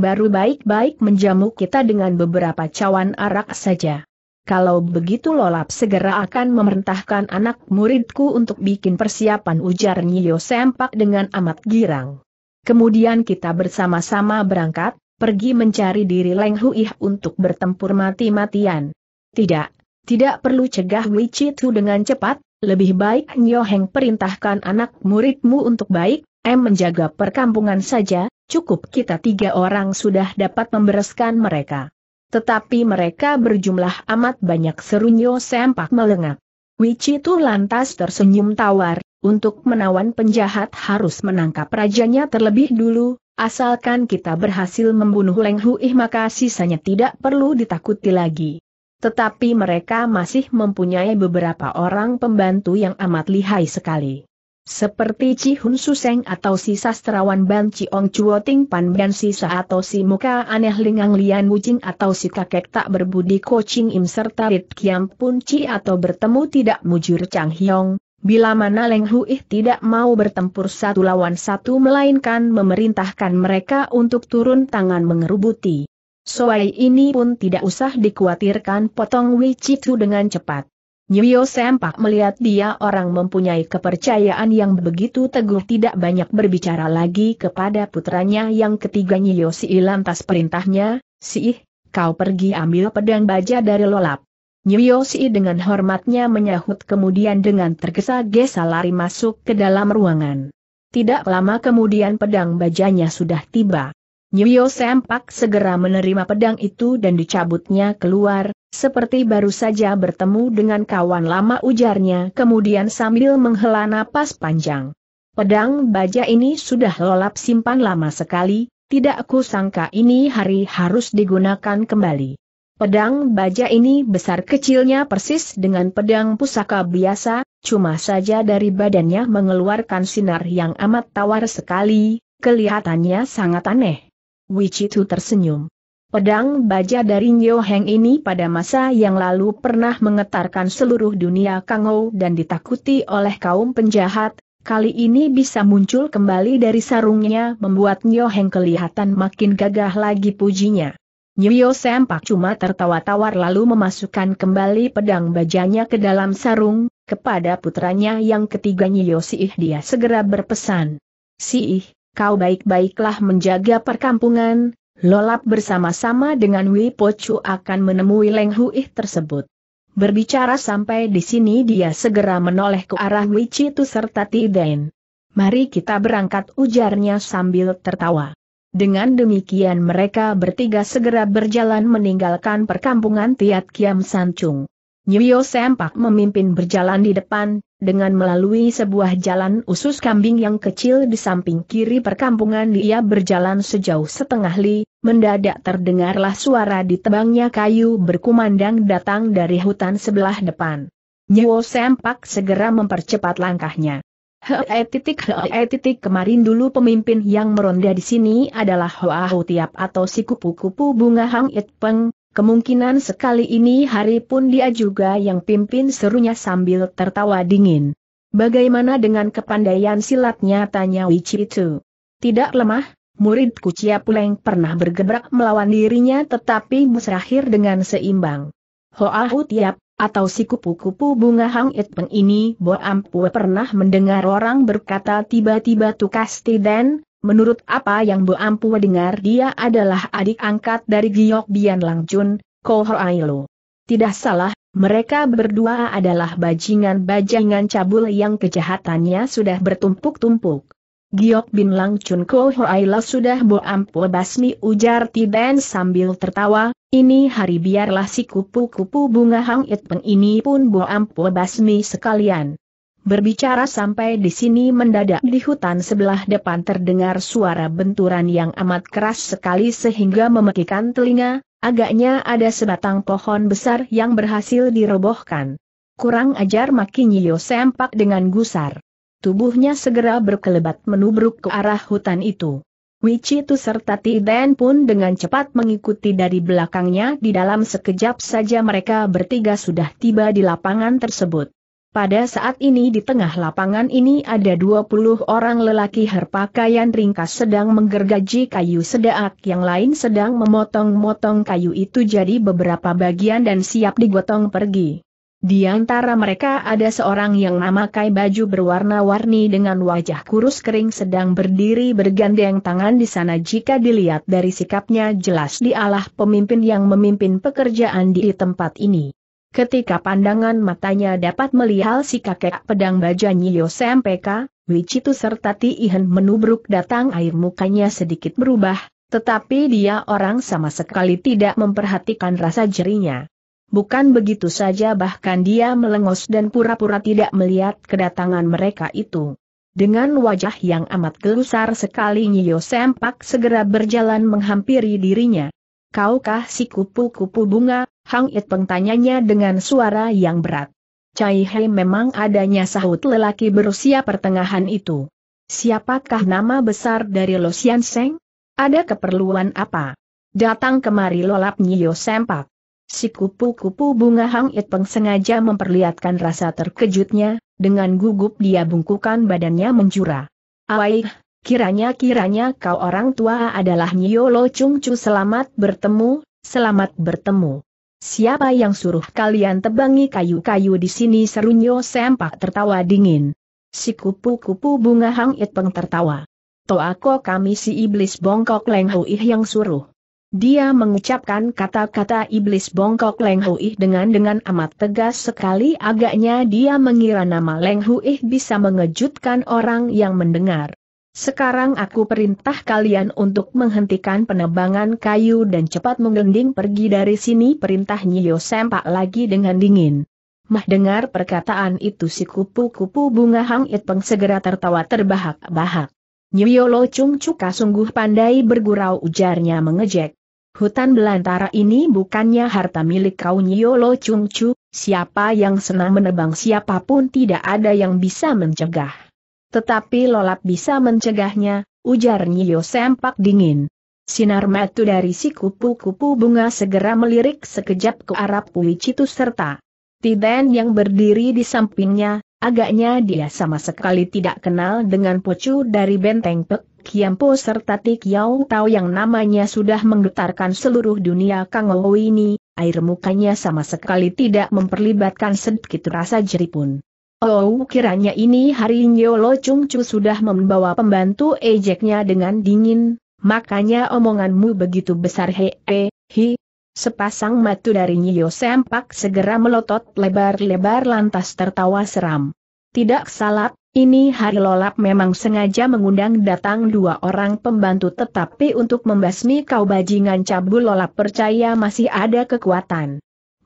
baru baik-baik menjamu kita dengan beberapa cawan arak saja. Kalau begitu Lolap segera akan memerintahkan anak muridku untuk bikin persiapan ujar Nyo Sempak dengan amat girang. Kemudian kita bersama-sama berangkat, pergi mencari diri Leng Huih untuk bertempur mati-matian. Tidak, tidak perlu cegah Wicitu dengan cepat, lebih baik Nyo Heng perintahkan anak muridmu untuk baik, M menjaga perkampungan saja, cukup kita tiga orang sudah dapat membereskan mereka. Tetapi mereka berjumlah amat banyak serunyo sempak melengak. Wichi tu lantas tersenyum tawar, untuk menawan penjahat harus menangkap rajanya terlebih dulu, asalkan kita berhasil membunuh Leng Huih maka sisanya tidak perlu ditakuti lagi. Tetapi mereka masih mempunyai beberapa orang pembantu yang amat lihai sekali. Seperti Chi Hun Suseng atau si sastrawan Ban Ong Chuo Ting Pan Ban sa atau si muka aneh lingang lian wujing atau si kakek tak berbudi Coaching Im serta Rit Kiam Pun Chi atau bertemu tidak mujur Chang Hyong, Bila mana Leng Huih tidak mau bertempur satu lawan satu melainkan memerintahkan mereka untuk turun tangan mengerubuti. Soai ini pun tidak usah dikhawatirkan potong Wei Citu dengan cepat. Nyuyo Sempak melihat dia orang mempunyai kepercayaan yang begitu teguh tidak banyak berbicara lagi kepada putranya yang ketiga Nyuyo Si lantas perintahnya, sih kau pergi ambil pedang baja dari lolap. Nyuyo Si dengan hormatnya menyahut kemudian dengan tergesa-gesa lari masuk ke dalam ruangan. Tidak lama kemudian pedang bajanya sudah tiba. Nyuyo Sempak segera menerima pedang itu dan dicabutnya keluar, seperti baru saja bertemu dengan kawan lama ujarnya kemudian sambil menghela napas panjang. Pedang baja ini sudah lolap simpan lama sekali, tidak aku sangka ini hari harus digunakan kembali. Pedang baja ini besar kecilnya persis dengan pedang pusaka biasa, cuma saja dari badannya mengeluarkan sinar yang amat tawar sekali, kelihatannya sangat aneh. Wichitu tersenyum. Pedang baja dari Nyo Heng ini pada masa yang lalu pernah mengetarkan seluruh dunia Kangou dan ditakuti oleh kaum penjahat, kali ini bisa muncul kembali dari sarungnya membuat Nyo Heng kelihatan makin gagah lagi pujinya. Nyo Sempak cuma tertawa tawar lalu memasukkan kembali pedang bajanya ke dalam sarung, kepada putranya yang ketiga Nyo Siih dia segera berpesan. Siih, kau baik-baiklah menjaga perkampungan, Lolap bersama-sama dengan Wei Chu akan menemui Leng Hui tersebut. Berbicara sampai di sini dia segera menoleh ke arah Wei Tu serta Tiden. Mari kita berangkat ujarnya sambil tertawa. Dengan demikian mereka bertiga segera berjalan meninggalkan perkampungan Tiat Kiam Sancung. Nyuyo Sempak memimpin berjalan di depan, dengan melalui sebuah jalan usus kambing yang kecil di samping kiri perkampungan dia berjalan sejauh setengah li, mendadak terdengarlah suara ditebangnya kayu berkumandang datang dari hutan sebelah depan. Nyewo Sempak segera mempercepat langkahnya. Hee titik hee titik kemarin dulu pemimpin yang meronda di sini adalah Hoa Tiap atau si kupu-kupu bunga Hang It Peng, Kemungkinan sekali ini hari pun dia juga yang pimpin serunya sambil tertawa dingin. Bagaimana dengan kepandaian silatnya tanya Wichi itu? Tidak lemah, murid Kucia Puleng pernah bergebrak melawan dirinya tetapi musrahir dengan seimbang. Hoahu tiap, atau si kupu-kupu bunga Hang It Peng ini Bo Ampue pernah mendengar orang berkata tiba-tiba tukas tiden, Menurut apa yang Bu Ampu dengar dia adalah adik angkat dari Giok Bian Langcun, Koho Ailo. Tidak salah, mereka berdua adalah bajingan-bajingan cabul yang kejahatannya sudah bertumpuk-tumpuk. Giok Bin Langcun Ko Ailo sudah Bu Ampu basmi ujar Tiben sambil tertawa, ini hari biarlah si kupu-kupu bunga Hang It Peng ini pun Bu Ampu basmi sekalian. Berbicara sampai di sini mendadak di hutan sebelah depan terdengar suara benturan yang amat keras sekali sehingga memekikan telinga, agaknya ada sebatang pohon besar yang berhasil dirobohkan. Kurang ajar maki Nyiyo sempak dengan gusar. Tubuhnya segera berkelebat menubruk ke arah hutan itu. Wicitu serta Tiden pun dengan cepat mengikuti dari belakangnya di dalam sekejap saja mereka bertiga sudah tiba di lapangan tersebut. Pada saat ini di tengah lapangan ini ada 20 orang lelaki berpakaian ringkas sedang menggergaji kayu sedaak yang lain sedang memotong-motong kayu itu jadi beberapa bagian dan siap digotong pergi. Di antara mereka ada seorang yang memakai baju berwarna-warni dengan wajah kurus kering sedang berdiri bergandeng tangan di sana jika dilihat dari sikapnya jelas dialah pemimpin yang memimpin pekerjaan di tempat ini. Ketika pandangan matanya dapat melihat si kakek pedang baja Nyiyo Sempeka, Wicitu serta Tihen menubruk datang air mukanya sedikit berubah, tetapi dia orang sama sekali tidak memperhatikan rasa jerinya. Bukan begitu saja bahkan dia melengos dan pura-pura tidak melihat kedatangan mereka itu. Dengan wajah yang amat gelusar sekali Nyiyo Sempak segera berjalan menghampiri dirinya kaukah si kupu-kupu bunga? Hang It Peng tanyanya dengan suara yang berat. Cai Hei memang adanya sahut lelaki berusia pertengahan itu. Siapakah nama besar dari Lo Sian Seng? Ada keperluan apa? Datang kemari lolap Nyiyo Sempak. Si kupu-kupu bunga Hang It Peng sengaja memperlihatkan rasa terkejutnya, dengan gugup dia bungkukan badannya menjura. Aih, Kiranya-kiranya kau orang tua adalah Nyiolo Chung selamat bertemu, selamat bertemu. Siapa yang suruh kalian tebangi kayu-kayu di sini seru Nyo Sempak tertawa dingin. Si kupu-kupu bunga Hang It Peng tertawa. Toako kami si iblis bongkok Leng Ih yang suruh. Dia mengucapkan kata-kata iblis bongkok Leng Ih dengan dengan amat tegas sekali agaknya dia mengira nama Leng Ih bisa mengejutkan orang yang mendengar. Sekarang aku perintah kalian untuk menghentikan penebangan kayu dan cepat menggending pergi dari sini perintah Nyiyo sempak lagi dengan dingin. Mah dengar perkataan itu si kupu-kupu bunga Hang Itpeng segera tertawa terbahak-bahak. Nyiyo Lo Chung Cuka sungguh pandai bergurau ujarnya mengejek. Hutan belantara ini bukannya harta milik kau Nyiyo Lo Chung Cu, siapa yang senang menebang siapapun tidak ada yang bisa mencegah. Tetapi lolap bisa mencegahnya, ujar Nyo sempak dingin. Sinar metu dari si kupu-kupu bunga segera melirik sekejap ke arah Pui Citu serta Tiden yang berdiri di sampingnya, agaknya dia sama sekali tidak kenal dengan pocu dari benteng Pek Kiampo serta Tik Yau Tau yang namanya sudah menggetarkan seluruh dunia Kang ini, air mukanya sama sekali tidak memperlibatkan sedikit rasa jeripun. Oh kiranya ini hari Nyolo Chung Chu sudah membawa pembantu ejeknya dengan dingin, makanya omonganmu begitu besar he, he, he. Sepasang matu dari Nyo Sempak segera melotot lebar-lebar lantas tertawa seram. Tidak salah, ini hari lolap memang sengaja mengundang datang dua orang pembantu tetapi untuk membasmi kau bajingan cabul lolap percaya masih ada kekuatan.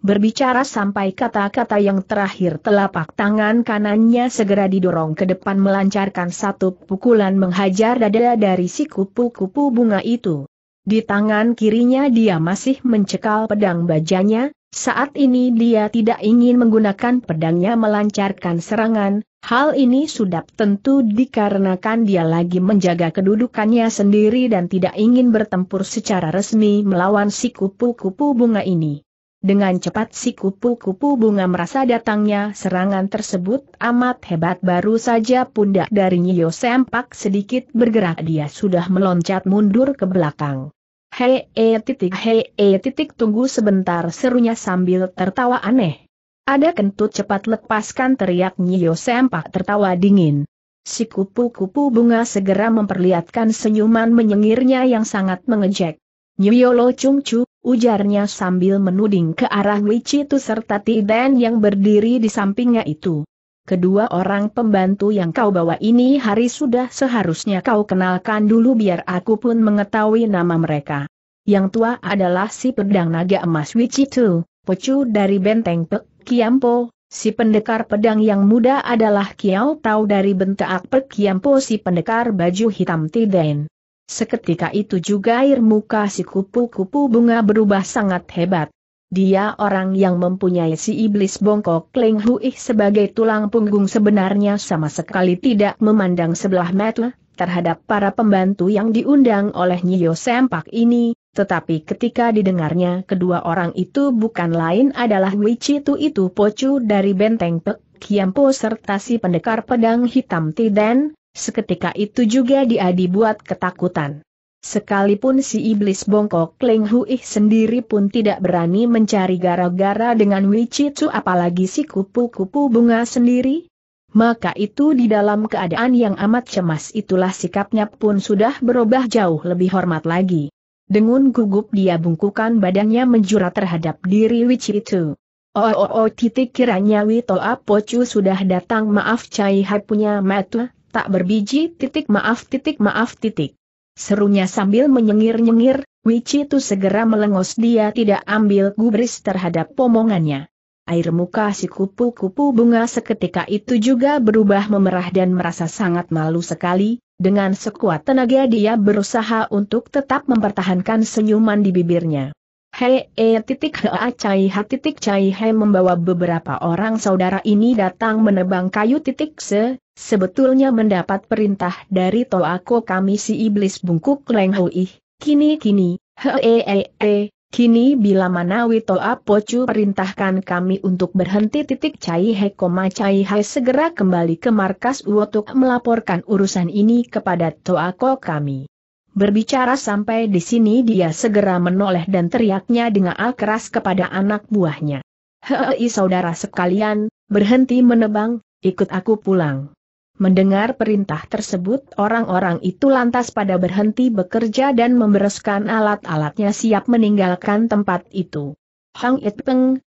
Berbicara sampai kata-kata yang terakhir telapak tangan kanannya segera didorong ke depan melancarkan satu pukulan menghajar dada dari si kupu-kupu bunga itu. Di tangan kirinya dia masih mencekal pedang bajanya, saat ini dia tidak ingin menggunakan pedangnya melancarkan serangan, hal ini sudah tentu dikarenakan dia lagi menjaga kedudukannya sendiri dan tidak ingin bertempur secara resmi melawan si kupu-kupu bunga ini. Dengan cepat si kupu-kupu bunga merasa datangnya serangan tersebut amat hebat baru saja pundak dari Nyo Sempak sedikit bergerak dia sudah meloncat mundur ke belakang. Hei e titik hei e titik tunggu sebentar serunya sambil tertawa aneh. Ada kentut cepat lepaskan teriak Nyo Sempak tertawa dingin. Si kupu-kupu bunga segera memperlihatkan senyuman menyengirnya yang sangat mengejek. Nyiolo Chung Chu, ujarnya sambil menuding ke arah itu serta Tiden yang berdiri di sampingnya itu. Kedua orang pembantu yang kau bawa ini hari sudah seharusnya kau kenalkan dulu biar aku pun mengetahui nama mereka. Yang tua adalah si pedang naga emas Tu, pecu dari benteng Pek Kiampo, si pendekar pedang yang muda adalah Kiao Tau dari bentaak Pek Kiampo si pendekar baju hitam Tiden. Seketika itu juga air muka si kupu-kupu bunga berubah sangat hebat. Dia orang yang mempunyai si iblis bongkok Leng Hui sebagai tulang punggung sebenarnya sama sekali tidak memandang sebelah mata terhadap para pembantu yang diundang oleh Nyo Sempak ini, tetapi ketika didengarnya kedua orang itu bukan lain adalah Wichitu itu pocu dari benteng Pek Kiampo serta si pendekar pedang hitam Tiden, Seketika itu juga dia dibuat ketakutan. Sekalipun si iblis bongkok Leng Hui sendiri pun tidak berani mencari gara-gara dengan Wichitsu apalagi si kupu-kupu bunga sendiri. Maka itu di dalam keadaan yang amat cemas itulah sikapnya pun sudah berubah jauh lebih hormat lagi. Dengan gugup dia bungkukan badannya menjura terhadap diri Wichitsu. Oh oh oh titik kiranya Wito Apocu sudah datang maaf Cai Hai punya matuh tak berbiji titik maaf titik maaf titik. Serunya sambil menyengir-nyengir, itu segera melengos dia tidak ambil gubris terhadap pomongannya. Air muka si kupu-kupu bunga seketika itu juga berubah memerah dan merasa sangat malu sekali, dengan sekuat tenaga dia berusaha untuk tetap mempertahankan senyuman di bibirnya. Hei e eh, titik a cai ha titik cai he membawa beberapa orang saudara ini datang menebang kayu titik se, sebetulnya mendapat perintah dari toako kami si iblis bungkuk leng ih, kini kini, he, e e, e kini bila mana toa Pocu perintahkan kami untuk berhenti titik cai he koma cai he segera kembali ke markas uotuk melaporkan urusan ini kepada toako kami. Berbicara sampai di sini dia segera menoleh dan teriaknya dengan keras kepada anak buahnya. Hei saudara sekalian, berhenti menebang, ikut aku pulang. Mendengar perintah tersebut orang-orang itu lantas pada berhenti bekerja dan membereskan alat-alatnya siap meninggalkan tempat itu. Hang It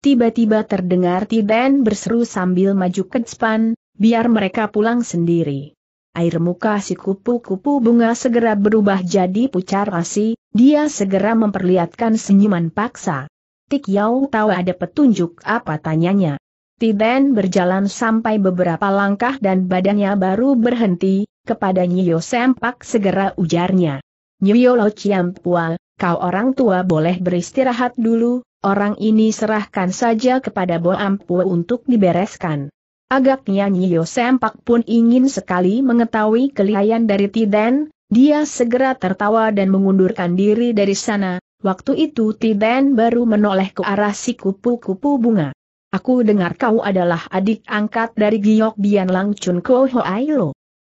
tiba-tiba terdengar Tiben berseru sambil maju ke depan, biar mereka pulang sendiri air muka si kupu-kupu bunga segera berubah jadi pucar rasi, dia segera memperlihatkan senyuman paksa. Tik Yau tahu ada petunjuk apa tanyanya. Tiden berjalan sampai beberapa langkah dan badannya baru berhenti, kepada Nyiyo Sempak segera ujarnya. Nyiyo Lo Chiampua, kau orang tua boleh beristirahat dulu, orang ini serahkan saja kepada Bo Ampua untuk dibereskan. Agaknya Nyiyo Sempak pun ingin sekali mengetahui kelihayan dari Tiden, dia segera tertawa dan mengundurkan diri dari sana, waktu itu Tiden baru menoleh ke arah si kupu-kupu bunga. Aku dengar kau adalah adik angkat dari Giok Bian Langcun Ko Ho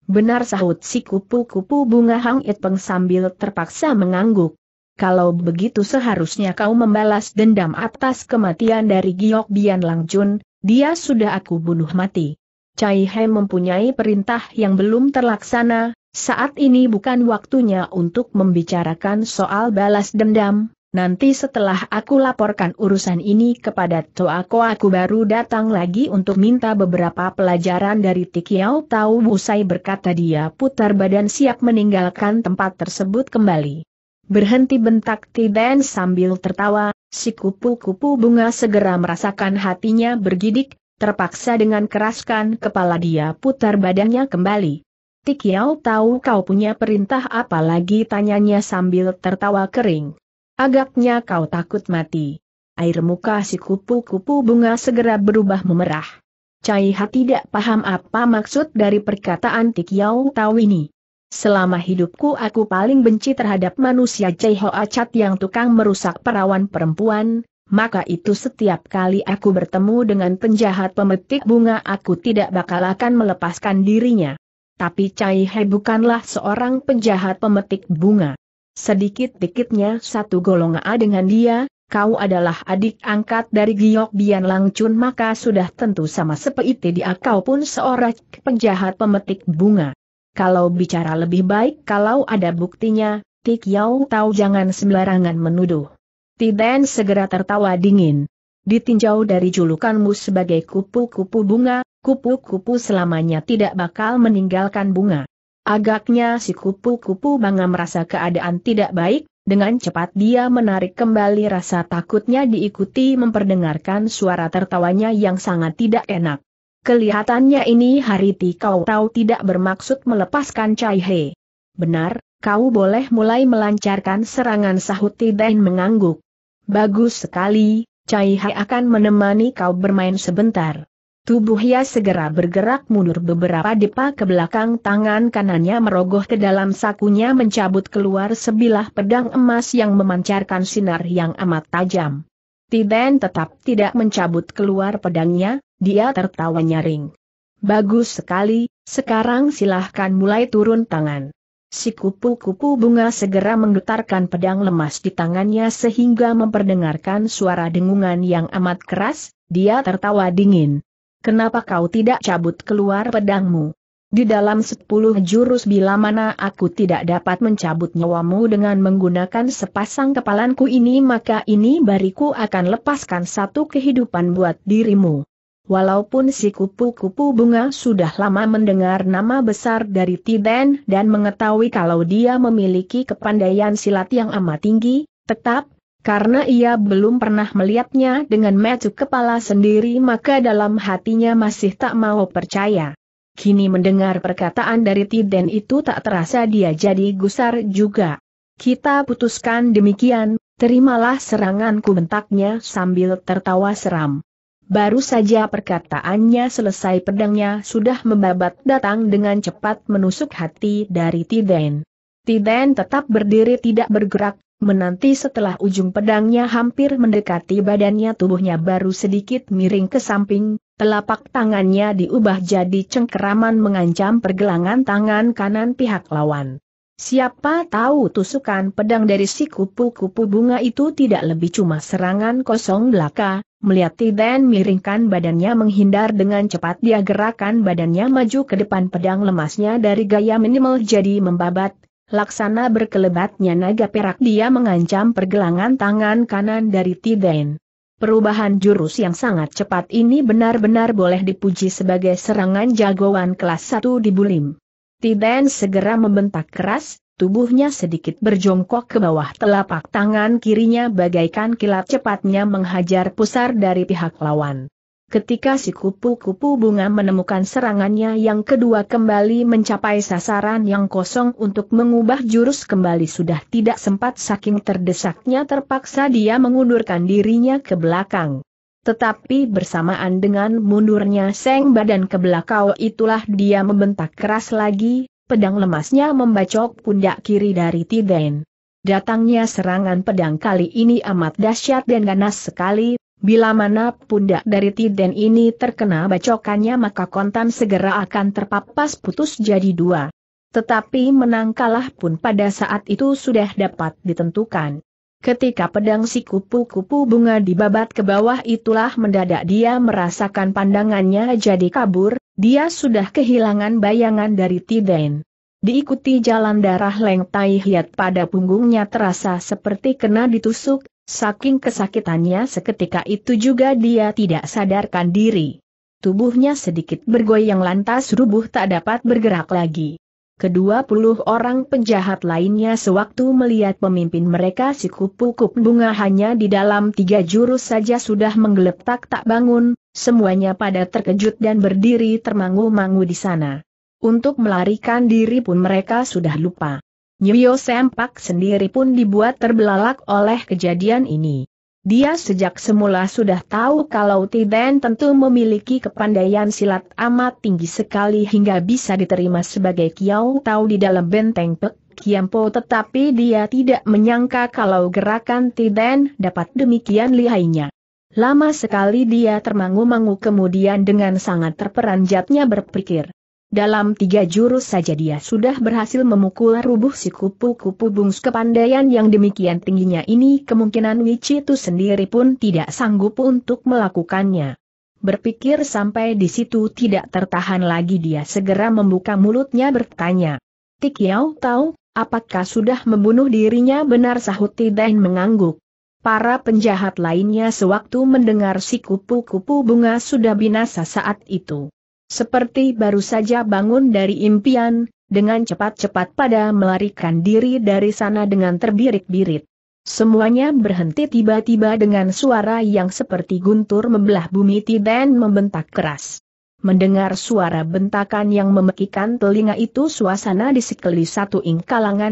Benar sahut si kupu-kupu bunga Hang It Peng sambil terpaksa mengangguk. Kalau begitu seharusnya kau membalas dendam atas kematian dari Giok Bian Lang Chun, dia sudah aku bunuh mati. Cai He mempunyai perintah yang belum terlaksana, saat ini bukan waktunya untuk membicarakan soal balas dendam, nanti setelah aku laporkan urusan ini kepada Toako aku baru datang lagi untuk minta beberapa pelajaran dari Tikiao Tau Musai berkata dia putar badan siap meninggalkan tempat tersebut kembali. Berhenti bentak Tiden sambil tertawa, si kupu-kupu bunga segera merasakan hatinya bergidik, terpaksa dengan keraskan kepala dia putar badannya kembali. Tikiao tahu kau punya perintah apa lagi? tanyanya sambil tertawa kering. Agaknya kau takut mati. Air muka si kupu-kupu bunga segera berubah memerah. Cai Ha tidak paham apa maksud dari perkataan Tikiao Tau ini. Selama hidupku aku paling benci terhadap manusia Chai Acat yang tukang merusak perawan perempuan, maka itu setiap kali aku bertemu dengan penjahat pemetik bunga aku tidak bakal akan melepaskan dirinya. Tapi Cai He bukanlah seorang penjahat pemetik bunga. Sedikit-dikitnya satu golongan dengan dia, kau adalah adik angkat dari Giok Bian Langcun maka sudah tentu sama seperti dia kau pun seorang penjahat pemetik bunga. Kalau bicara lebih baik kalau ada buktinya, Tik Yau tahu jangan sembarangan menuduh. Tiden segera tertawa dingin. Ditinjau dari julukanmu sebagai kupu-kupu bunga, kupu-kupu selamanya tidak bakal meninggalkan bunga. Agaknya si kupu-kupu bangga merasa keadaan tidak baik, dengan cepat dia menarik kembali rasa takutnya diikuti memperdengarkan suara tertawanya yang sangat tidak enak. Kelihatannya ini hari ti kau tahu tidak bermaksud melepaskan Cai He. Benar, kau boleh mulai melancarkan serangan sahut Tidain mengangguk. Bagus sekali, Cai He akan menemani kau bermain sebentar. Tubuh ia segera bergerak mundur beberapa depa ke belakang tangan kanannya merogoh ke dalam sakunya mencabut keluar sebilah pedang emas yang memancarkan sinar yang amat tajam. Tiden tetap tidak mencabut keluar pedangnya, dia tertawa nyaring. Bagus sekali, sekarang silahkan mulai turun tangan. Si kupu-kupu bunga segera menggetarkan pedang lemas di tangannya sehingga memperdengarkan suara dengungan yang amat keras, dia tertawa dingin. Kenapa kau tidak cabut keluar pedangmu? Di dalam sepuluh jurus bila mana aku tidak dapat mencabut nyawamu dengan menggunakan sepasang kepalanku ini maka ini bariku akan lepaskan satu kehidupan buat dirimu. Walaupun si kupu-kupu bunga sudah lama mendengar nama besar dari Tiden dan mengetahui kalau dia memiliki kepandaian silat yang amat tinggi, tetap, karena ia belum pernah melihatnya dengan mata kepala sendiri maka dalam hatinya masih tak mau percaya. Kini mendengar perkataan dari Tiden itu tak terasa dia jadi gusar juga. Kita putuskan demikian, terimalah seranganku bentaknya sambil tertawa seram. Baru saja perkataannya selesai pedangnya sudah membabat datang dengan cepat menusuk hati dari Tiden. Tiden tetap berdiri tidak bergerak, menanti setelah ujung pedangnya hampir mendekati badannya tubuhnya baru sedikit miring ke samping, telapak tangannya diubah jadi cengkeraman mengancam pergelangan tangan kanan pihak lawan. Siapa tahu tusukan pedang dari si kupu-kupu bunga itu tidak lebih cuma serangan kosong belaka, melihat Tiden miringkan badannya menghindar dengan cepat dia gerakan badannya maju ke depan pedang lemasnya dari gaya minimal jadi membabat, laksana berkelebatnya naga perak dia mengancam pergelangan tangan kanan dari Tiden. Perubahan jurus yang sangat cepat ini benar-benar boleh dipuji sebagai serangan jagoan kelas 1 di Bulim. Tiben segera membentak keras, tubuhnya sedikit berjongkok ke bawah telapak tangan kirinya bagaikan kilat cepatnya menghajar pusar dari pihak lawan. Ketika si kupu-kupu bunga menemukan serangannya yang kedua kembali mencapai sasaran yang kosong untuk mengubah jurus kembali sudah tidak sempat saking terdesaknya terpaksa dia mengundurkan dirinya ke belakang. Tetapi bersamaan dengan mundurnya seng badan ke belakang itulah dia membentak keras lagi, pedang lemasnya membacok pundak kiri dari Tiden. Datangnya serangan pedang kali ini amat dahsyat dan ganas sekali, bila mana pundak dari Tiden ini terkena bacokannya maka kontan segera akan terpapas putus jadi dua. Tetapi menang kalah pun pada saat itu sudah dapat ditentukan. Ketika pedang si kupu-kupu bunga dibabat ke bawah itulah mendadak dia merasakan pandangannya jadi kabur, dia sudah kehilangan bayangan dari Tiden. Diikuti jalan darah Leng Tai Hiat pada punggungnya terasa seperti kena ditusuk, saking kesakitannya seketika itu juga dia tidak sadarkan diri. Tubuhnya sedikit bergoyang lantas rubuh tak dapat bergerak lagi. Kedua puluh orang penjahat lainnya sewaktu melihat pemimpin mereka si kupu-kup bunga hanya di dalam tiga jurus saja sudah menggeletak tak bangun, semuanya pada terkejut dan berdiri termangu-mangu di sana. Untuk melarikan diri pun mereka sudah lupa. Nyo Sempak sendiri pun dibuat terbelalak oleh kejadian ini. Dia sejak semula sudah tahu kalau Tiden tentu memiliki kepandaian silat amat tinggi sekali hingga bisa diterima sebagai kiau tahu di dalam benteng Pek Kiampo tetapi dia tidak menyangka kalau gerakan Tiden dapat demikian lihainya. Lama sekali dia termangu-mangu kemudian dengan sangat terperanjatnya berpikir. Dalam tiga jurus saja dia sudah berhasil memukul rubuh si kupu-kupu bungs kepandaian yang demikian tingginya ini kemungkinan itu sendiri pun tidak sanggup untuk melakukannya. Berpikir sampai di situ tidak tertahan lagi dia segera membuka mulutnya bertanya. Tik Yau tahu, apakah sudah membunuh dirinya benar sahut Tidain mengangguk. Para penjahat lainnya sewaktu mendengar si kupu-kupu bunga sudah binasa saat itu seperti baru saja bangun dari impian, dengan cepat-cepat pada melarikan diri dari sana dengan terbirit-birit. Semuanya berhenti tiba-tiba dengan suara yang seperti guntur membelah bumi dan membentak keras. Mendengar suara bentakan yang memekikan telinga itu suasana di sekeli satu ing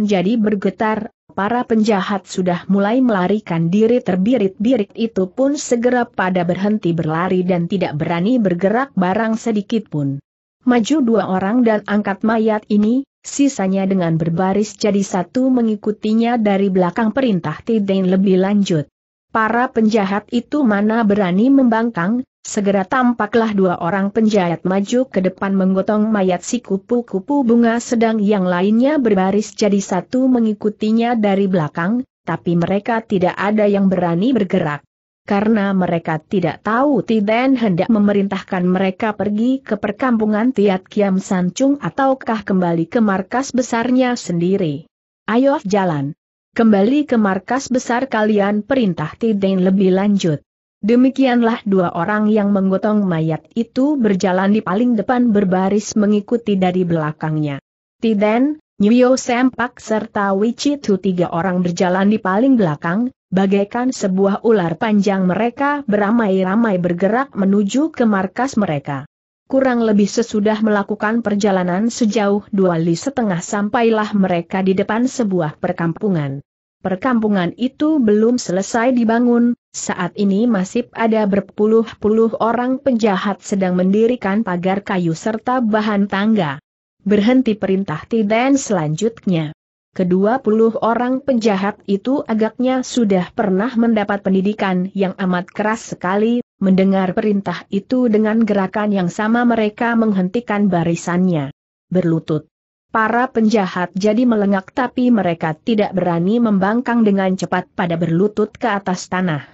jadi bergetar, para penjahat sudah mulai melarikan diri terbirit-birit itu pun segera pada berhenti berlari dan tidak berani bergerak barang sedikit pun. Maju dua orang dan angkat mayat ini, sisanya dengan berbaris jadi satu mengikutinya dari belakang perintah Tidin lebih lanjut. Para penjahat itu mana berani membangkang, segera tampaklah dua orang penjahat maju ke depan menggotong mayat si kupu-kupu bunga sedang yang lainnya berbaris jadi satu mengikutinya dari belakang, tapi mereka tidak ada yang berani bergerak. Karena mereka tidak tahu Tiden hendak memerintahkan mereka pergi ke perkampungan Tiat Kiam Sancung ataukah kembali ke markas besarnya sendiri. Ayo jalan kembali ke markas besar kalian perintah Tiden lebih lanjut. Demikianlah dua orang yang menggotong mayat itu berjalan di paling depan berbaris mengikuti dari belakangnya. Tiden, Nyuyo Sempak serta Wichitu tiga orang berjalan di paling belakang, bagaikan sebuah ular panjang mereka beramai-ramai bergerak menuju ke markas mereka. Kurang lebih sesudah melakukan perjalanan sejauh dua li setengah sampailah mereka di depan sebuah perkampungan. Perkampungan itu belum selesai dibangun, saat ini masih ada berpuluh-puluh orang penjahat sedang mendirikan pagar kayu serta bahan tangga. Berhenti perintah Tiden selanjutnya. Kedua puluh orang penjahat itu agaknya sudah pernah mendapat pendidikan yang amat keras sekali, Mendengar perintah itu dengan gerakan yang sama mereka menghentikan barisannya. Berlutut. Para penjahat jadi melengak tapi mereka tidak berani membangkang dengan cepat pada berlutut ke atas tanah.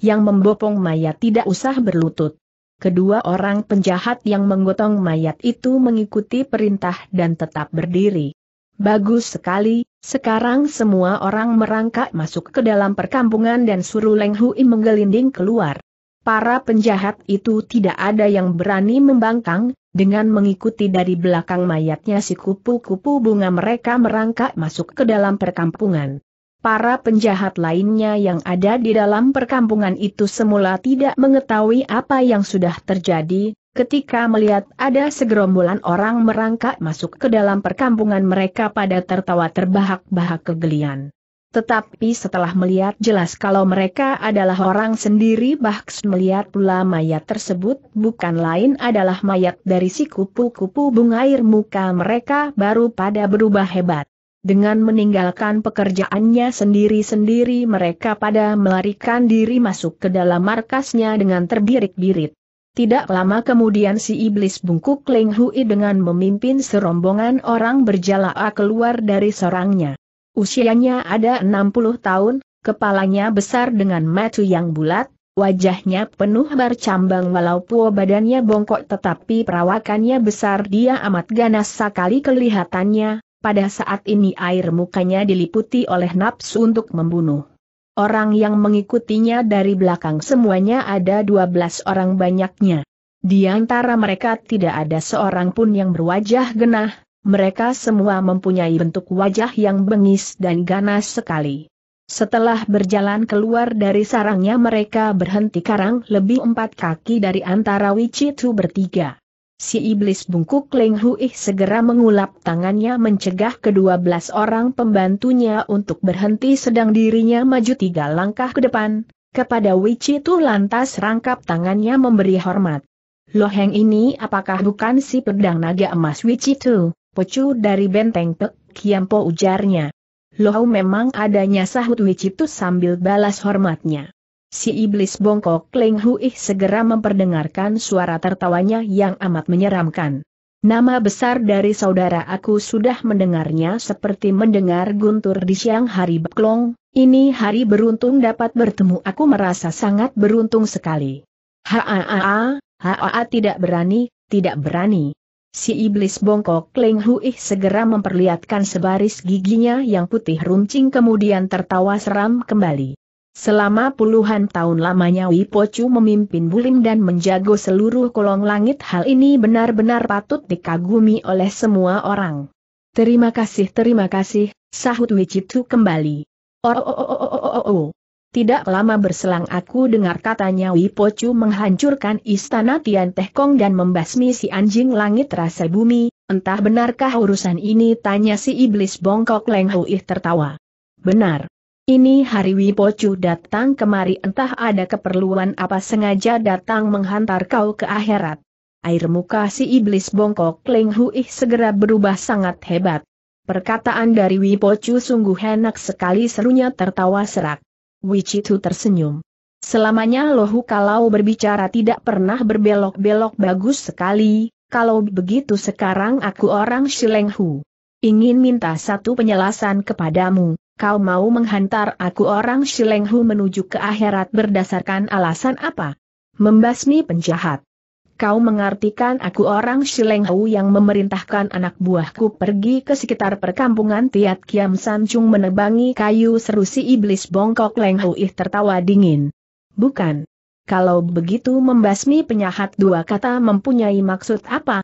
Yang membopong mayat tidak usah berlutut. Kedua orang penjahat yang menggotong mayat itu mengikuti perintah dan tetap berdiri. Bagus sekali, sekarang semua orang merangkak masuk ke dalam perkampungan dan suruh Leng Hui menggelinding keluar para penjahat itu tidak ada yang berani membangkang, dengan mengikuti dari belakang mayatnya si kupu-kupu bunga mereka merangkak masuk ke dalam perkampungan. Para penjahat lainnya yang ada di dalam perkampungan itu semula tidak mengetahui apa yang sudah terjadi, ketika melihat ada segerombolan orang merangkak masuk ke dalam perkampungan mereka pada tertawa terbahak-bahak kegelian. Tetapi setelah melihat jelas kalau mereka adalah orang sendiri Bahks melihat pula mayat tersebut bukan lain adalah mayat dari si kupu-kupu bunga air muka mereka baru pada berubah hebat. Dengan meninggalkan pekerjaannya sendiri-sendiri mereka pada melarikan diri masuk ke dalam markasnya dengan terbirik-birit. Tidak lama kemudian si iblis bungkuk Leng Hui dengan memimpin serombongan orang berjala keluar dari sorangnya. Usianya ada 60 tahun, kepalanya besar dengan mata yang bulat, wajahnya penuh bercambang walaupun badannya bongkok tetapi perawakannya besar dia amat ganas sekali kelihatannya, pada saat ini air mukanya diliputi oleh nafsu untuk membunuh. Orang yang mengikutinya dari belakang semuanya ada 12 orang banyaknya. Di antara mereka tidak ada seorang pun yang berwajah genah, mereka semua mempunyai bentuk wajah yang bengis dan ganas sekali. Setelah berjalan keluar dari sarangnya mereka berhenti karang lebih empat kaki dari antara Wichitu bertiga. Si iblis bungkuk Leng Hui segera mengulap tangannya mencegah kedua belas orang pembantunya untuk berhenti sedang dirinya maju tiga langkah ke depan, kepada Wichitu lantas rangkap tangannya memberi hormat. Loheng ini apakah bukan si pedang naga emas Wichitu? Pecu dari benteng Pek Kiampo ujarnya. Lohau memang adanya sahut wicitu sambil balas hormatnya. Si iblis bongkok Leng Hui segera memperdengarkan suara tertawanya yang amat menyeramkan. Nama besar dari saudara aku sudah mendengarnya seperti mendengar guntur di siang hari beklong, ini hari beruntung dapat bertemu aku merasa sangat beruntung sekali. Haa, haa, haa tidak berani, tidak berani. Si iblis bongkok Leng Hui segera memperlihatkan sebaris giginya yang putih runcing kemudian tertawa seram kembali. Selama puluhan tahun lamanya Wipocu memimpin Bulim dan menjago seluruh kolong langit hal ini benar-benar patut dikagumi oleh semua orang. Terima kasih terima kasih, sahut Wicitu kembali. Oh, oh, oh, oh, oh, oh, oh. oh. Tidak lama berselang aku dengar katanya Wipocu menghancurkan istana Tian Teh Kong dan membasmi si anjing langit rasa bumi, entah benarkah urusan ini tanya si iblis bongkok Leng Ih tertawa. Benar. Ini hari Wipocu datang kemari entah ada keperluan apa sengaja datang menghantar kau ke akhirat. Air muka si iblis bongkok Leng Ih segera berubah sangat hebat. Perkataan dari Wipocu sungguh enak sekali serunya tertawa serak. Wichitu tersenyum. Selamanya Lohu kalau berbicara tidak pernah berbelok-belok bagus sekali, kalau begitu sekarang aku orang Shilenghu. Ingin minta satu penjelasan kepadamu, kau mau menghantar aku orang Shilenghu menuju ke akhirat berdasarkan alasan apa? Membasmi penjahat kau mengartikan aku orang Shilenghu yang memerintahkan anak buahku pergi ke sekitar perkampungan Tiat Kiam Sancung menebangi kayu serusi iblis bongkok Lenghu Ih tertawa dingin. Bukan. Kalau begitu membasmi penyahat dua kata mempunyai maksud apa?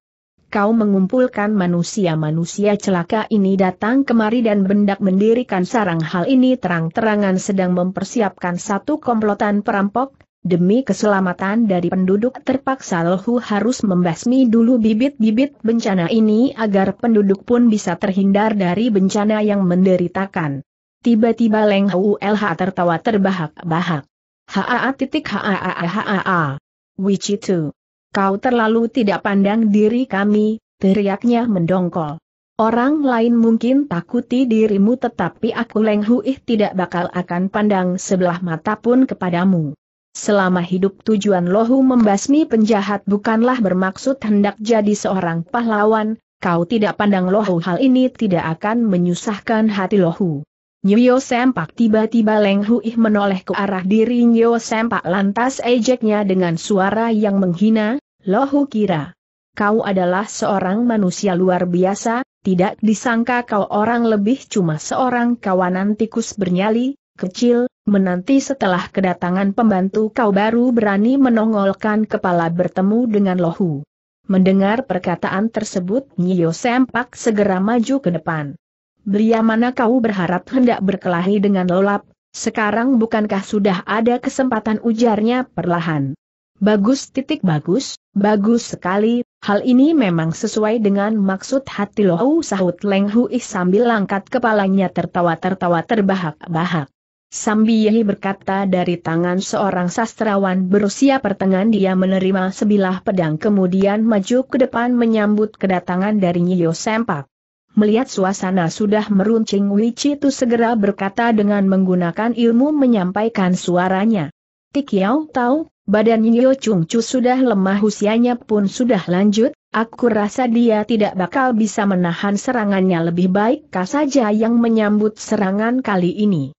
Kau mengumpulkan manusia-manusia celaka ini datang kemari dan bendak mendirikan sarang hal ini terang-terangan sedang mempersiapkan satu komplotan perampok, Demi keselamatan dari penduduk terpaksa Lohu harus membasmi dulu bibit-bibit bencana ini agar penduduk pun bisa terhindar dari bencana yang menderitakan. Tiba-tiba Leng Hu LH tertawa terbahak-bahak. Haa titik haa haa. Wichitu. Kau terlalu tidak pandang diri kami, teriaknya mendongkol. Orang lain mungkin takuti dirimu tetapi aku Leng Hu ih tidak bakal akan pandang sebelah mata pun kepadamu. Selama hidup tujuan Lohu membasmi penjahat bukanlah bermaksud hendak jadi seorang pahlawan, kau tidak pandang Lohu hal ini tidak akan menyusahkan hati Lohu. Nyo Sempak tiba-tiba Leng Huih menoleh ke arah diri Nyo Sempak lantas ejeknya dengan suara yang menghina, Lohu kira. Kau adalah seorang manusia luar biasa, tidak disangka kau orang lebih cuma seorang kawanan tikus bernyali, kecil, menanti setelah kedatangan pembantu kau baru berani menongolkan kepala bertemu dengan Lohu. Mendengar perkataan tersebut Nyo Sempak segera maju ke depan. Belia mana kau berharap hendak berkelahi dengan lolap, sekarang bukankah sudah ada kesempatan ujarnya perlahan. Bagus titik bagus, bagus sekali, hal ini memang sesuai dengan maksud hati Lohu sahut Leng Hui sambil angkat kepalanya tertawa-tertawa terbahak-bahak. Sambiyehi berkata dari tangan seorang sastrawan berusia pertengahan dia menerima sebilah pedang kemudian maju ke depan menyambut kedatangan dari Nyiyo Sempak. Melihat suasana sudah meruncing itu segera berkata dengan menggunakan ilmu menyampaikan suaranya. Tikiau tahu, badan Nyiyo Chu sudah lemah usianya pun sudah lanjut, Aku rasa dia tidak bakal bisa menahan serangannya lebih baik kah saja yang menyambut serangan kali ini.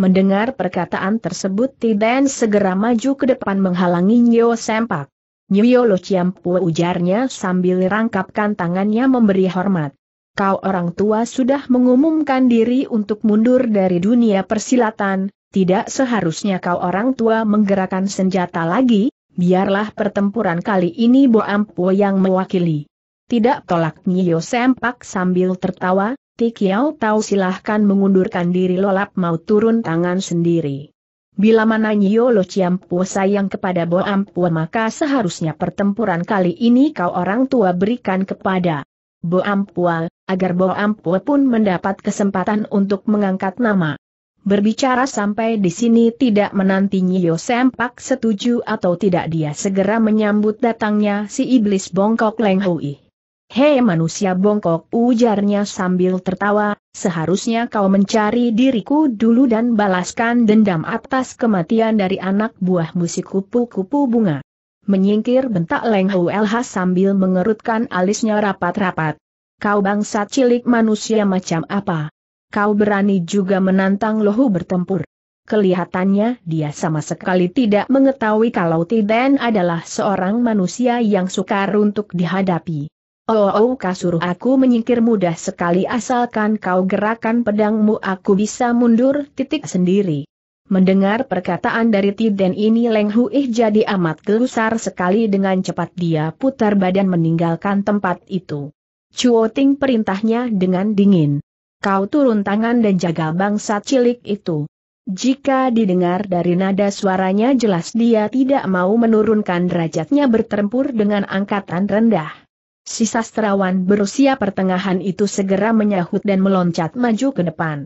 Mendengar perkataan tersebut Tiden segera maju ke depan menghalangi Nyo Sempak. Nyo Lo Chiampu ujarnya sambil rangkapkan tangannya memberi hormat. Kau orang tua sudah mengumumkan diri untuk mundur dari dunia persilatan, tidak seharusnya kau orang tua menggerakkan senjata lagi, biarlah pertempuran kali ini Bo Ampu yang mewakili. Tidak tolak Nyo Sempak sambil tertawa, Ti tahu silahkan mengundurkan diri lolap mau turun tangan sendiri. Bila mana Nyo lo Ciampu sayang kepada Bo Ampua maka seharusnya pertempuran kali ini kau orang tua berikan kepada Bo Ampua, agar Bo Ampua pun mendapat kesempatan untuk mengangkat nama. Berbicara sampai di sini tidak menanti Nyo Sempak setuju atau tidak dia segera menyambut datangnya si iblis bongkok Leng Hui. Hei manusia bongkok ujarnya sambil tertawa, seharusnya kau mencari diriku dulu dan balaskan dendam atas kematian dari anak buah musik kupu-kupu bunga. Menyingkir bentak Leng LH sambil mengerutkan alisnya rapat-rapat. Kau bangsa cilik manusia macam apa? Kau berani juga menantang lohu bertempur. Kelihatannya dia sama sekali tidak mengetahui kalau Tiden adalah seorang manusia yang sukar untuk dihadapi. Oh, oh kasur aku menyingkir mudah sekali asalkan kau gerakan pedangmu aku bisa mundur titik sendiri. Mendengar perkataan dari Tiden ini Leng Huih jadi amat gelusar sekali dengan cepat dia putar badan meninggalkan tempat itu. Chuo Ting perintahnya dengan dingin. Kau turun tangan dan jaga bangsa cilik itu. Jika didengar dari nada suaranya jelas dia tidak mau menurunkan derajatnya bertempur dengan angkatan rendah. Si sastrawan berusia pertengahan itu segera menyahut dan meloncat maju ke depan.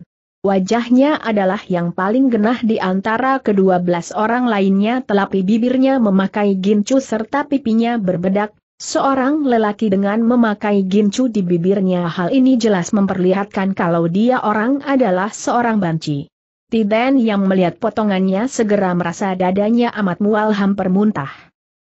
Wajahnya adalah yang paling genah di antara kedua belas orang lainnya telapi bibirnya memakai gincu serta pipinya berbedak, Seorang lelaki dengan memakai gincu di bibirnya hal ini jelas memperlihatkan kalau dia orang adalah seorang banci. Tiden yang melihat potongannya segera merasa dadanya amat mual hampir muntah.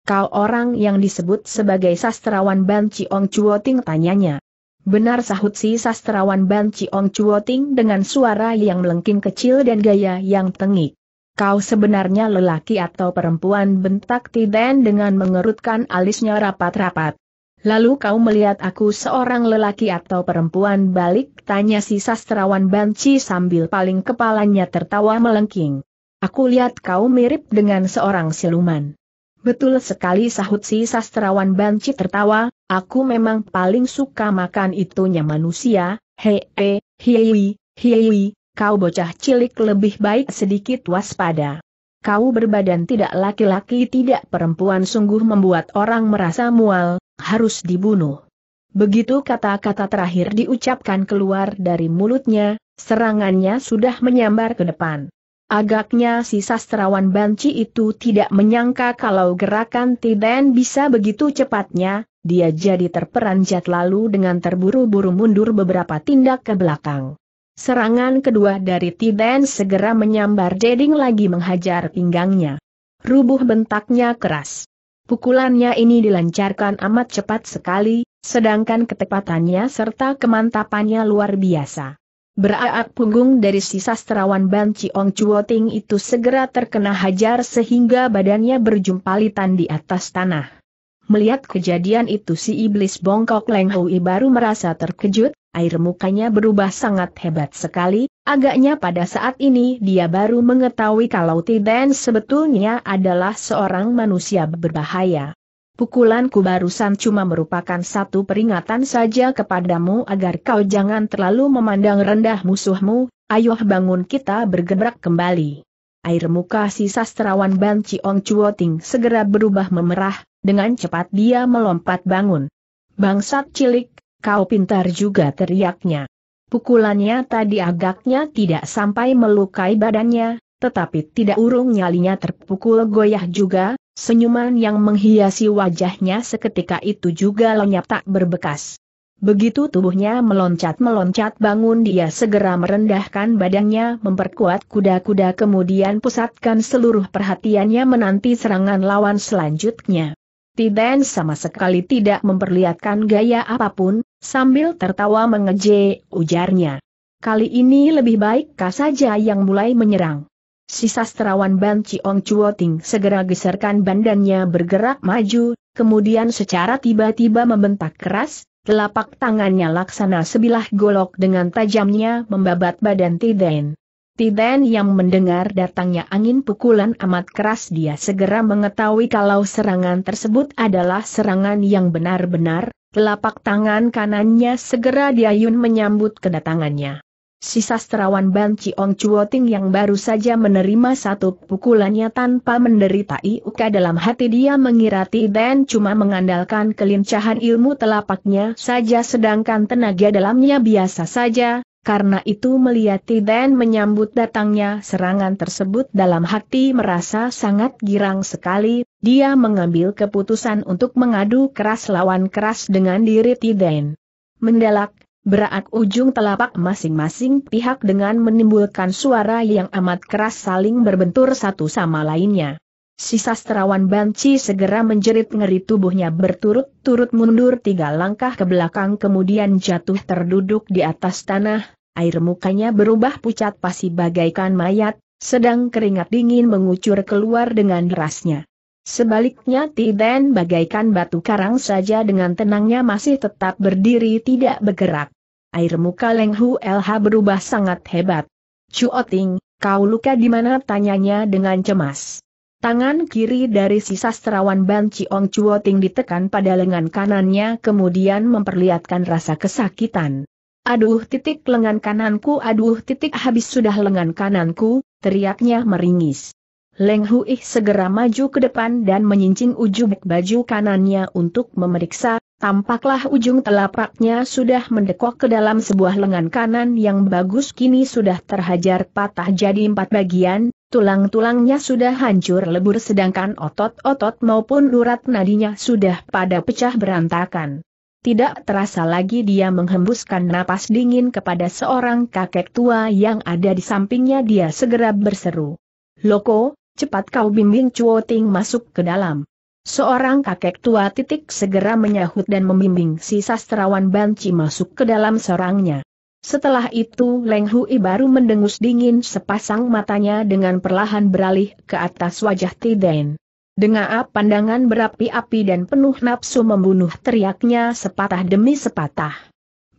Kau orang yang disebut sebagai sastrawan Ban Ciong Chuoting tanyanya. Benar sahut si sastrawan Ban Ciong Chuoting dengan suara yang melengking kecil dan gaya yang tengik. Kau sebenarnya lelaki atau perempuan bentak Tiden dengan mengerutkan alisnya rapat-rapat. Lalu kau melihat aku seorang lelaki atau perempuan balik, tanya si sastrawan banci sambil paling kepalanya tertawa melengking. Aku lihat kau mirip dengan seorang siluman. Betul sekali sahut si sastrawan banci tertawa, aku memang paling suka makan itunya manusia, hee, hiwi, hiwi, kau bocah cilik lebih baik sedikit waspada. Kau berbadan tidak laki-laki tidak perempuan sungguh membuat orang merasa mual, harus dibunuh. Begitu kata-kata terakhir diucapkan keluar dari mulutnya, serangannya sudah menyambar ke depan. Agaknya si sastrawan banci itu tidak menyangka kalau gerakan Tiden bisa begitu cepatnya, dia jadi terperanjat lalu dengan terburu-buru mundur beberapa tindak ke belakang. Serangan kedua dari Tiden segera menyambar Jading lagi menghajar pinggangnya. Rubuh bentaknya keras. Pukulannya ini dilancarkan amat cepat sekali, sedangkan ketepatannya serta kemantapannya luar biasa. Beraak punggung dari si sastrawan Ban Ciong Chuoting itu segera terkena hajar sehingga badannya berjumpalitan di atas tanah. Melihat kejadian itu si iblis bongkok Leng Hui baru merasa terkejut, air mukanya berubah sangat hebat sekali, agaknya pada saat ini dia baru mengetahui kalau Tiden sebetulnya adalah seorang manusia berbahaya. Pukulanku barusan cuma merupakan satu peringatan saja kepadamu agar kau jangan terlalu memandang rendah musuhmu, Ayoh bangun kita bergerak kembali. Air muka si sastrawan Ban Ciong Chuoting segera berubah memerah, dengan cepat dia melompat bangun. Bangsat cilik, kau pintar juga teriaknya. Pukulannya tadi agaknya tidak sampai melukai badannya, tetapi tidak urung nyalinya terpukul goyah juga, Senyuman yang menghiasi wajahnya seketika itu juga lenyap tak berbekas. Begitu tubuhnya meloncat-meloncat bangun dia segera merendahkan badannya memperkuat kuda-kuda kemudian pusatkan seluruh perhatiannya menanti serangan lawan selanjutnya. Tiden sama sekali tidak memperlihatkan gaya apapun, sambil tertawa mengeje, ujarnya. Kali ini lebih baik kah saja yang mulai menyerang. Si sastrawan Ban Chiong Ting segera geserkan bandannya bergerak maju, kemudian secara tiba-tiba membentak keras, telapak tangannya laksana sebilah golok dengan tajamnya membabat badan Tiden. Tiden yang mendengar datangnya angin pukulan amat keras dia segera mengetahui kalau serangan tersebut adalah serangan yang benar-benar, telapak tangan kanannya segera diayun menyambut kedatangannya. Si sastrawan Ban Chiong Chuoting yang baru saja menerima satu pukulannya tanpa menderita iuka dalam hati dia mengira Tiden cuma mengandalkan kelincahan ilmu telapaknya saja sedangkan tenaga dalamnya biasa saja, karena itu melihat Tiden menyambut datangnya serangan tersebut dalam hati merasa sangat girang sekali, dia mengambil keputusan untuk mengadu keras lawan keras dengan diri Tiden. Mendelak, Berat ujung telapak masing-masing pihak dengan menimbulkan suara yang amat keras saling berbentur satu sama lainnya. Si sastrawan banci segera menjerit ngeri tubuhnya berturut-turut mundur tiga langkah ke belakang kemudian jatuh terduduk di atas tanah, air mukanya berubah pucat pasi bagaikan mayat, sedang keringat dingin mengucur keluar dengan derasnya. Sebaliknya Tiden bagaikan batu karang saja dengan tenangnya masih tetap berdiri tidak bergerak. Air muka Leng Hu LH berubah sangat hebat. Cuoting, kau luka di mana tanyanya dengan cemas. Tangan kiri dari si sastrawan Ban Chiong Cuoting ditekan pada lengan kanannya kemudian memperlihatkan rasa kesakitan. Aduh titik lengan kananku aduh titik habis sudah lengan kananku, teriaknya meringis. Leng Hui segera maju ke depan dan menyincing ujung baju kanannya untuk memeriksa, tampaklah ujung telapaknya sudah mendekok ke dalam sebuah lengan kanan yang bagus kini sudah terhajar patah jadi empat bagian, tulang-tulangnya sudah hancur lebur sedangkan otot-otot maupun urat nadinya sudah pada pecah berantakan. Tidak terasa lagi dia menghembuskan napas dingin kepada seorang kakek tua yang ada di sampingnya dia segera berseru. Loko, cepat kau bimbing Cuo Ting masuk ke dalam. Seorang kakek tua titik segera menyahut dan membimbing si sastrawan banci masuk ke dalam sorangnya. Setelah itu Leng Hui baru mendengus dingin sepasang matanya dengan perlahan beralih ke atas wajah Tiden. Dengan pandangan berapi-api dan penuh nafsu membunuh teriaknya sepatah demi sepatah.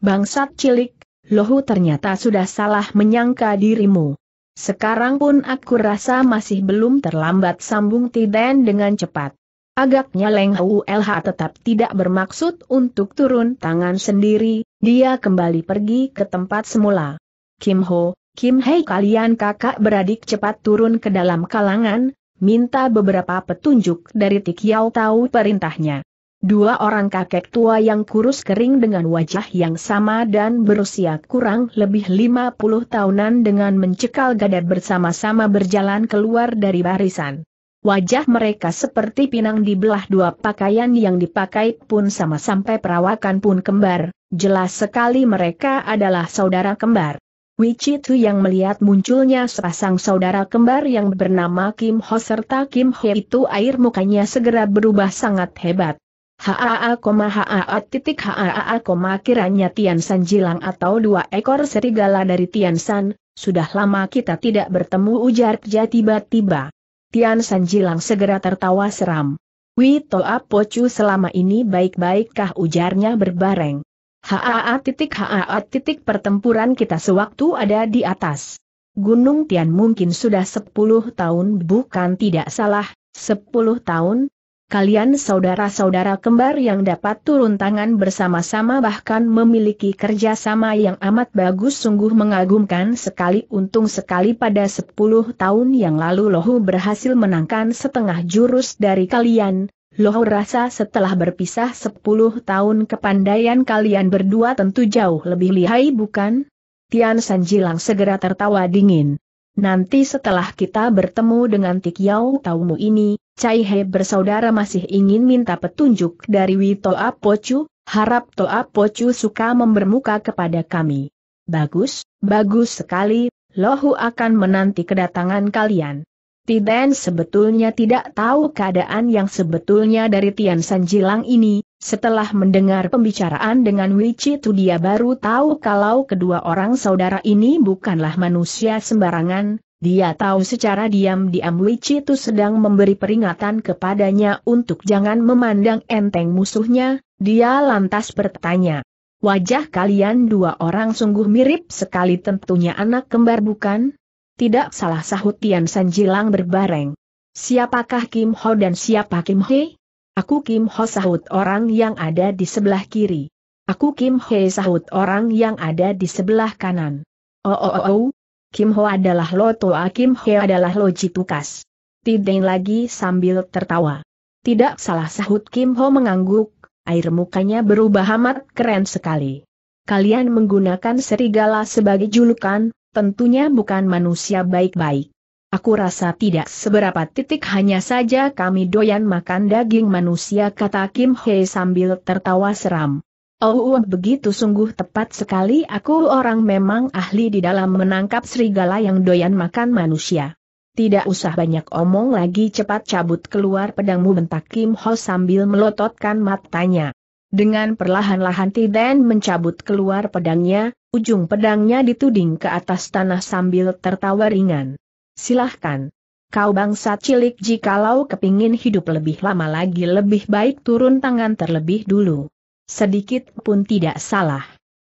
Bangsat cilik, Lohu ternyata sudah salah menyangka dirimu. Sekarang pun aku rasa masih belum terlambat sambung Tiden dengan cepat. Agaknya Leng LH tetap tidak bermaksud untuk turun tangan sendiri, dia kembali pergi ke tempat semula. Kim Ho, Kim Hei kalian kakak beradik cepat turun ke dalam kalangan, minta beberapa petunjuk dari Tik tahu perintahnya. Dua orang kakek tua yang kurus kering dengan wajah yang sama dan berusia kurang lebih 50 tahunan dengan mencekal gadar bersama-sama berjalan keluar dari barisan. Wajah mereka seperti pinang di belah dua pakaian yang dipakai pun sama sampai perawakan pun kembar, jelas sekali mereka adalah saudara kembar. Wichitu yang melihat munculnya sepasang saudara kembar yang bernama Kim Ho serta Kim Ho itu air mukanya segera berubah sangat hebat. Haa, haa, titik haa, koma kiranya Tian San Jilang atau dua ekor serigala dari Tian San, sudah lama kita tidak bertemu ujar Pja tiba-tiba. Tian San Jilang segera tertawa seram. Wito Apocu selama ini baik-baikkah ujarnya berbareng. Haa titik haa titik pertempuran kita sewaktu ada di atas. Gunung Tian mungkin sudah sepuluh tahun bukan tidak salah, sepuluh tahun, kalian saudara-saudara kembar yang dapat turun tangan bersama-sama bahkan memiliki kerjasama yang amat bagus sungguh mengagumkan sekali untung sekali pada 10 tahun yang lalu Lohu berhasil menangkan setengah jurus dari kalian, Lohu rasa setelah berpisah 10 tahun kepandaian kalian berdua tentu jauh lebih lihai bukan? Tian Sanjilang segera tertawa dingin. Nanti setelah kita bertemu dengan Tikiau Taumu ini, Cai He bersaudara masih ingin minta petunjuk dari Wito Apocu, harap Toa Pocu suka membermuka kepada kami. Bagus, bagus sekali, Lohu akan menanti kedatangan kalian. Tiden sebetulnya tidak tahu keadaan yang sebetulnya dari Tian Sanjilang ini, setelah mendengar pembicaraan dengan itu dia baru tahu kalau kedua orang saudara ini bukanlah manusia sembarangan, dia tahu secara diam-diam itu sedang memberi peringatan kepadanya untuk jangan memandang enteng musuhnya, dia lantas bertanya. Wajah kalian dua orang sungguh mirip sekali tentunya anak kembar bukan? Tidak salah sahut Tian Sanjilang berbareng. Siapakah Kim Ho dan siapa Kim He? Aku Kim Ho sahut orang yang ada di sebelah kiri. Aku Kim He sahut orang yang ada di sebelah kanan. Oh oh oh, oh. Kim Ho adalah Lo Toa Kim He adalah Lo Jitukas. Tideng lagi sambil tertawa. Tidak salah sahut Kim Ho mengangguk, air mukanya berubah amat keren sekali. Kalian menggunakan serigala sebagai julukan, tentunya bukan manusia baik-baik. Aku rasa tidak seberapa titik hanya saja kami doyan makan daging manusia kata Kim Hei sambil tertawa seram. Oh, oh begitu sungguh tepat sekali aku orang memang ahli di dalam menangkap serigala yang doyan makan manusia. Tidak usah banyak omong lagi cepat cabut keluar pedangmu bentak Kim Ho sambil melototkan matanya. Dengan perlahan-lahan Tiden mencabut keluar pedangnya, ujung pedangnya dituding ke atas tanah sambil tertawa ringan. Silahkan. Kau bangsa cilik jikalau kepingin hidup lebih lama lagi lebih baik turun tangan terlebih dulu. Sedikit pun tidak salah.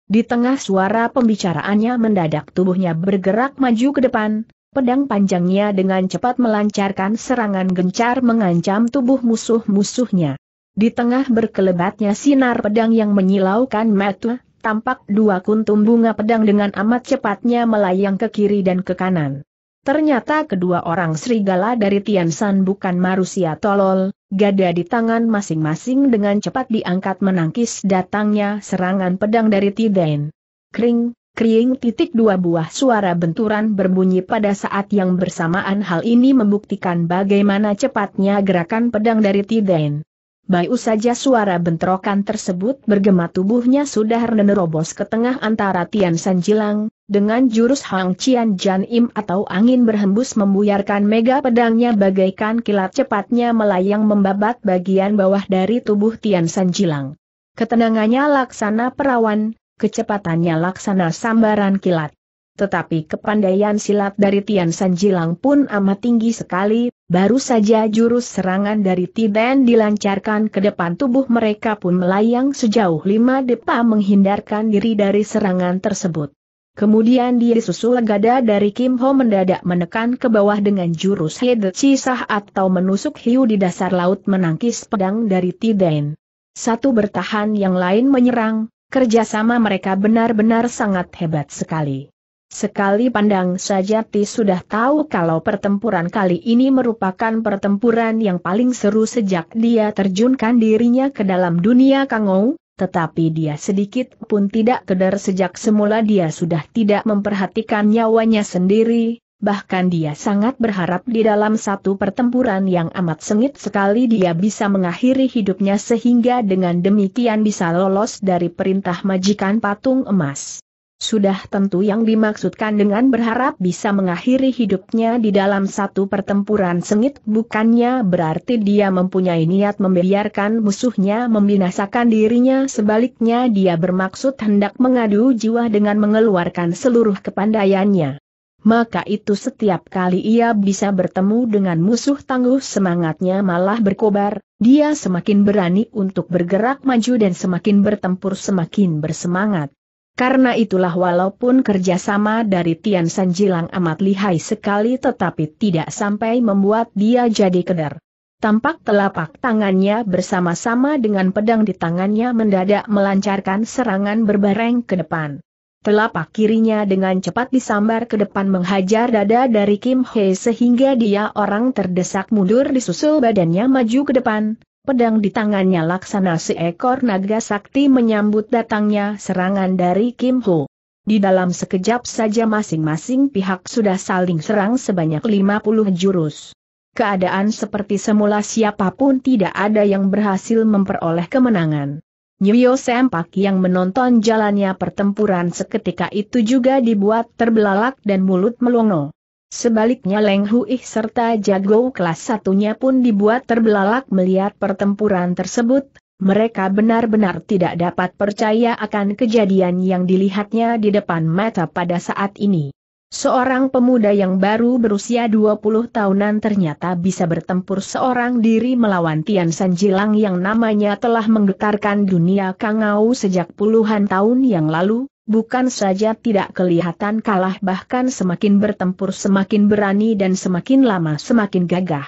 Di tengah suara pembicaraannya mendadak tubuhnya bergerak maju ke depan, pedang panjangnya dengan cepat melancarkan serangan gencar mengancam tubuh musuh-musuhnya. Di tengah berkelebatnya sinar pedang yang menyilaukan mata, tampak dua kuntum bunga pedang dengan amat cepatnya melayang ke kiri dan ke kanan. Ternyata kedua orang serigala dari Tiansan bukan manusia tolol, gada di tangan masing-masing dengan cepat diangkat menangkis datangnya serangan pedang dari Tiden. Kring, kring. titik dua buah suara benturan berbunyi pada saat yang bersamaan hal ini membuktikan bagaimana cepatnya gerakan pedang dari Tiden. Bayu saja suara bentrokan tersebut bergema tubuhnya sudah menerobos ke tengah antara Tian Sanjilang, dengan jurus Hang Qian Jan Im atau angin berhembus membuyarkan mega pedangnya bagaikan kilat cepatnya melayang membabat bagian bawah dari tubuh Tian Sanjilang. Ketenangannya laksana perawan, kecepatannya laksana sambaran kilat. Tetapi kepandaian silat dari Tian Sanjilang pun amat tinggi sekali, Baru saja jurus serangan dari Tiden dilancarkan ke depan tubuh mereka pun melayang sejauh lima depa menghindarkan diri dari serangan tersebut. Kemudian dia disusul gada dari Kim Ho mendadak menekan ke bawah dengan jurus Hedechi Cisah atau menusuk hiu di dasar laut menangkis pedang dari Tiden. Satu bertahan yang lain menyerang, kerjasama mereka benar-benar sangat hebat sekali. Sekali pandang saja Ti sudah tahu kalau pertempuran kali ini merupakan pertempuran yang paling seru sejak dia terjunkan dirinya ke dalam dunia Kangou, tetapi dia sedikit pun tidak kedar sejak semula dia sudah tidak memperhatikan nyawanya sendiri, bahkan dia sangat berharap di dalam satu pertempuran yang amat sengit sekali dia bisa mengakhiri hidupnya sehingga dengan demikian bisa lolos dari perintah majikan patung emas. Sudah tentu yang dimaksudkan dengan berharap bisa mengakhiri hidupnya di dalam satu pertempuran sengit bukannya berarti dia mempunyai niat membiarkan musuhnya membinasakan dirinya sebaliknya dia bermaksud hendak mengadu jiwa dengan mengeluarkan seluruh kepandaiannya. Maka itu setiap kali ia bisa bertemu dengan musuh tangguh semangatnya malah berkobar, dia semakin berani untuk bergerak maju dan semakin bertempur semakin bersemangat. Karena itulah walaupun kerjasama dari Tian San Jilang amat lihai sekali tetapi tidak sampai membuat dia jadi keder. Tampak telapak tangannya bersama-sama dengan pedang di tangannya mendadak melancarkan serangan berbareng ke depan. Telapak kirinya dengan cepat disambar ke depan menghajar dada dari Kim Hee sehingga dia orang terdesak mundur disusul badannya maju ke depan, Pedang di tangannya laksana seekor naga sakti menyambut datangnya serangan dari Kim Ho. Di dalam sekejap saja masing-masing pihak sudah saling serang sebanyak 50 jurus. Keadaan seperti semula siapapun tidak ada yang berhasil memperoleh kemenangan. Nyo Sempak yang menonton jalannya pertempuran seketika itu juga dibuat terbelalak dan mulut melongo. Sebaliknya Leng Hui serta jago kelas satunya pun dibuat terbelalak melihat pertempuran tersebut, mereka benar-benar tidak dapat percaya akan kejadian yang dilihatnya di depan mata pada saat ini. Seorang pemuda yang baru berusia 20 tahunan ternyata bisa bertempur seorang diri melawan Tian San Jilang yang namanya telah menggetarkan dunia Kangau sejak puluhan tahun yang lalu, bukan saja tidak kelihatan kalah bahkan semakin bertempur semakin berani dan semakin lama semakin gagah.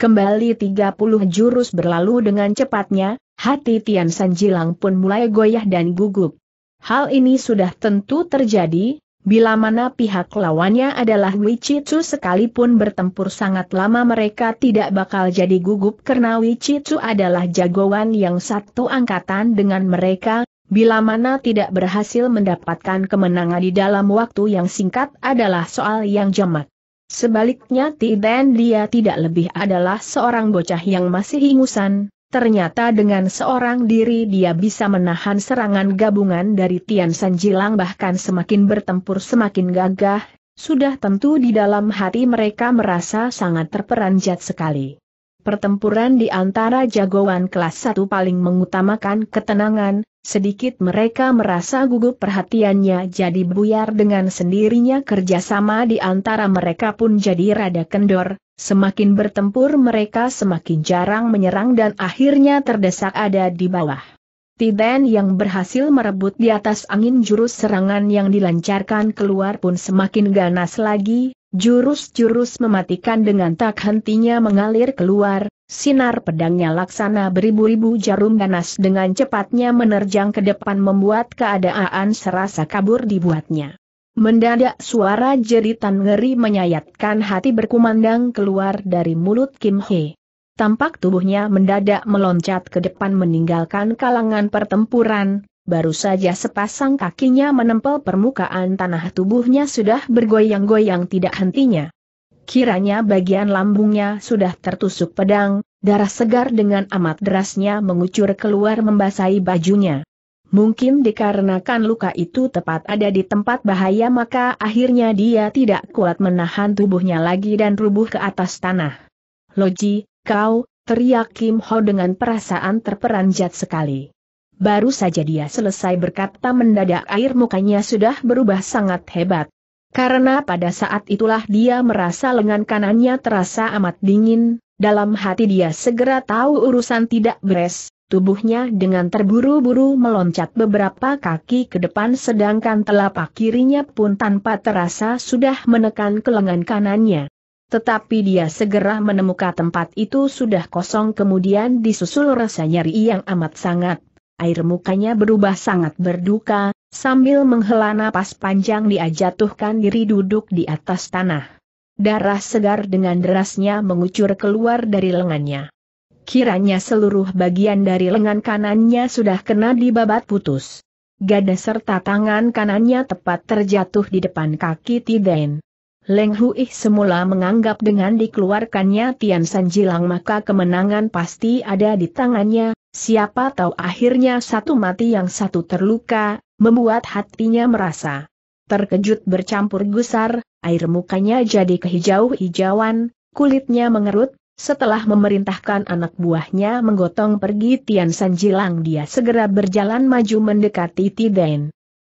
Kembali 30 jurus berlalu dengan cepatnya, hati Tian Sanjilang pun mulai goyah dan gugup. Hal ini sudah tentu terjadi, bila mana pihak lawannya adalah Chu sekalipun bertempur sangat lama mereka tidak bakal jadi gugup karena Chu adalah jagoan yang satu angkatan dengan mereka, Bila mana tidak berhasil mendapatkan kemenangan di dalam waktu yang singkat adalah soal yang jamak. Sebaliknya Tiden dia tidak lebih adalah seorang bocah yang masih ingusan, ternyata dengan seorang diri dia bisa menahan serangan gabungan dari Tian San Jilang bahkan semakin bertempur semakin gagah, sudah tentu di dalam hati mereka merasa sangat terperanjat sekali pertempuran di antara jagoan kelas 1 paling mengutamakan ketenangan, sedikit mereka merasa gugup perhatiannya jadi buyar dengan sendirinya kerjasama di antara mereka pun jadi rada kendor, semakin bertempur mereka semakin jarang menyerang dan akhirnya terdesak ada di bawah. Tiden yang berhasil merebut di atas angin jurus serangan yang dilancarkan keluar pun semakin ganas lagi, Jurus-jurus mematikan dengan tak hentinya mengalir keluar, sinar pedangnya laksana beribu-ribu jarum ganas dengan cepatnya menerjang ke depan membuat keadaan serasa kabur dibuatnya. Mendadak suara jeritan ngeri menyayatkan hati berkumandang keluar dari mulut Kim Hee. Tampak tubuhnya mendadak meloncat ke depan meninggalkan kalangan pertempuran, baru saja sepasang kakinya menempel permukaan tanah tubuhnya sudah bergoyang-goyang tidak hentinya. Kiranya bagian lambungnya sudah tertusuk pedang, darah segar dengan amat derasnya mengucur keluar membasahi bajunya. Mungkin dikarenakan luka itu tepat ada di tempat bahaya maka akhirnya dia tidak kuat menahan tubuhnya lagi dan rubuh ke atas tanah. Loji, kau, teriak Kim Ho dengan perasaan terperanjat sekali. Baru saja dia selesai berkata mendadak air mukanya sudah berubah sangat hebat. Karena pada saat itulah dia merasa lengan kanannya terasa amat dingin, dalam hati dia segera tahu urusan tidak beres, tubuhnya dengan terburu-buru meloncat beberapa kaki ke depan sedangkan telapak kirinya pun tanpa terasa sudah menekan ke lengan kanannya. Tetapi dia segera menemukan tempat itu sudah kosong kemudian disusul rasa nyeri yang amat sangat air mukanya berubah sangat berduka, sambil menghela napas panjang dia jatuhkan diri duduk di atas tanah. Darah segar dengan derasnya mengucur keluar dari lengannya. Kiranya seluruh bagian dari lengan kanannya sudah kena dibabat putus. Gada serta tangan kanannya tepat terjatuh di depan kaki Tiden. Leng Hui semula menganggap dengan dikeluarkannya Tian San maka kemenangan pasti ada di tangannya, Siapa tahu akhirnya satu mati yang satu terluka, membuat hatinya merasa terkejut bercampur gusar, air mukanya jadi kehijau-hijauan, kulitnya mengerut, setelah memerintahkan anak buahnya menggotong pergi Tian Sanjilang dia segera berjalan maju mendekati Tiden.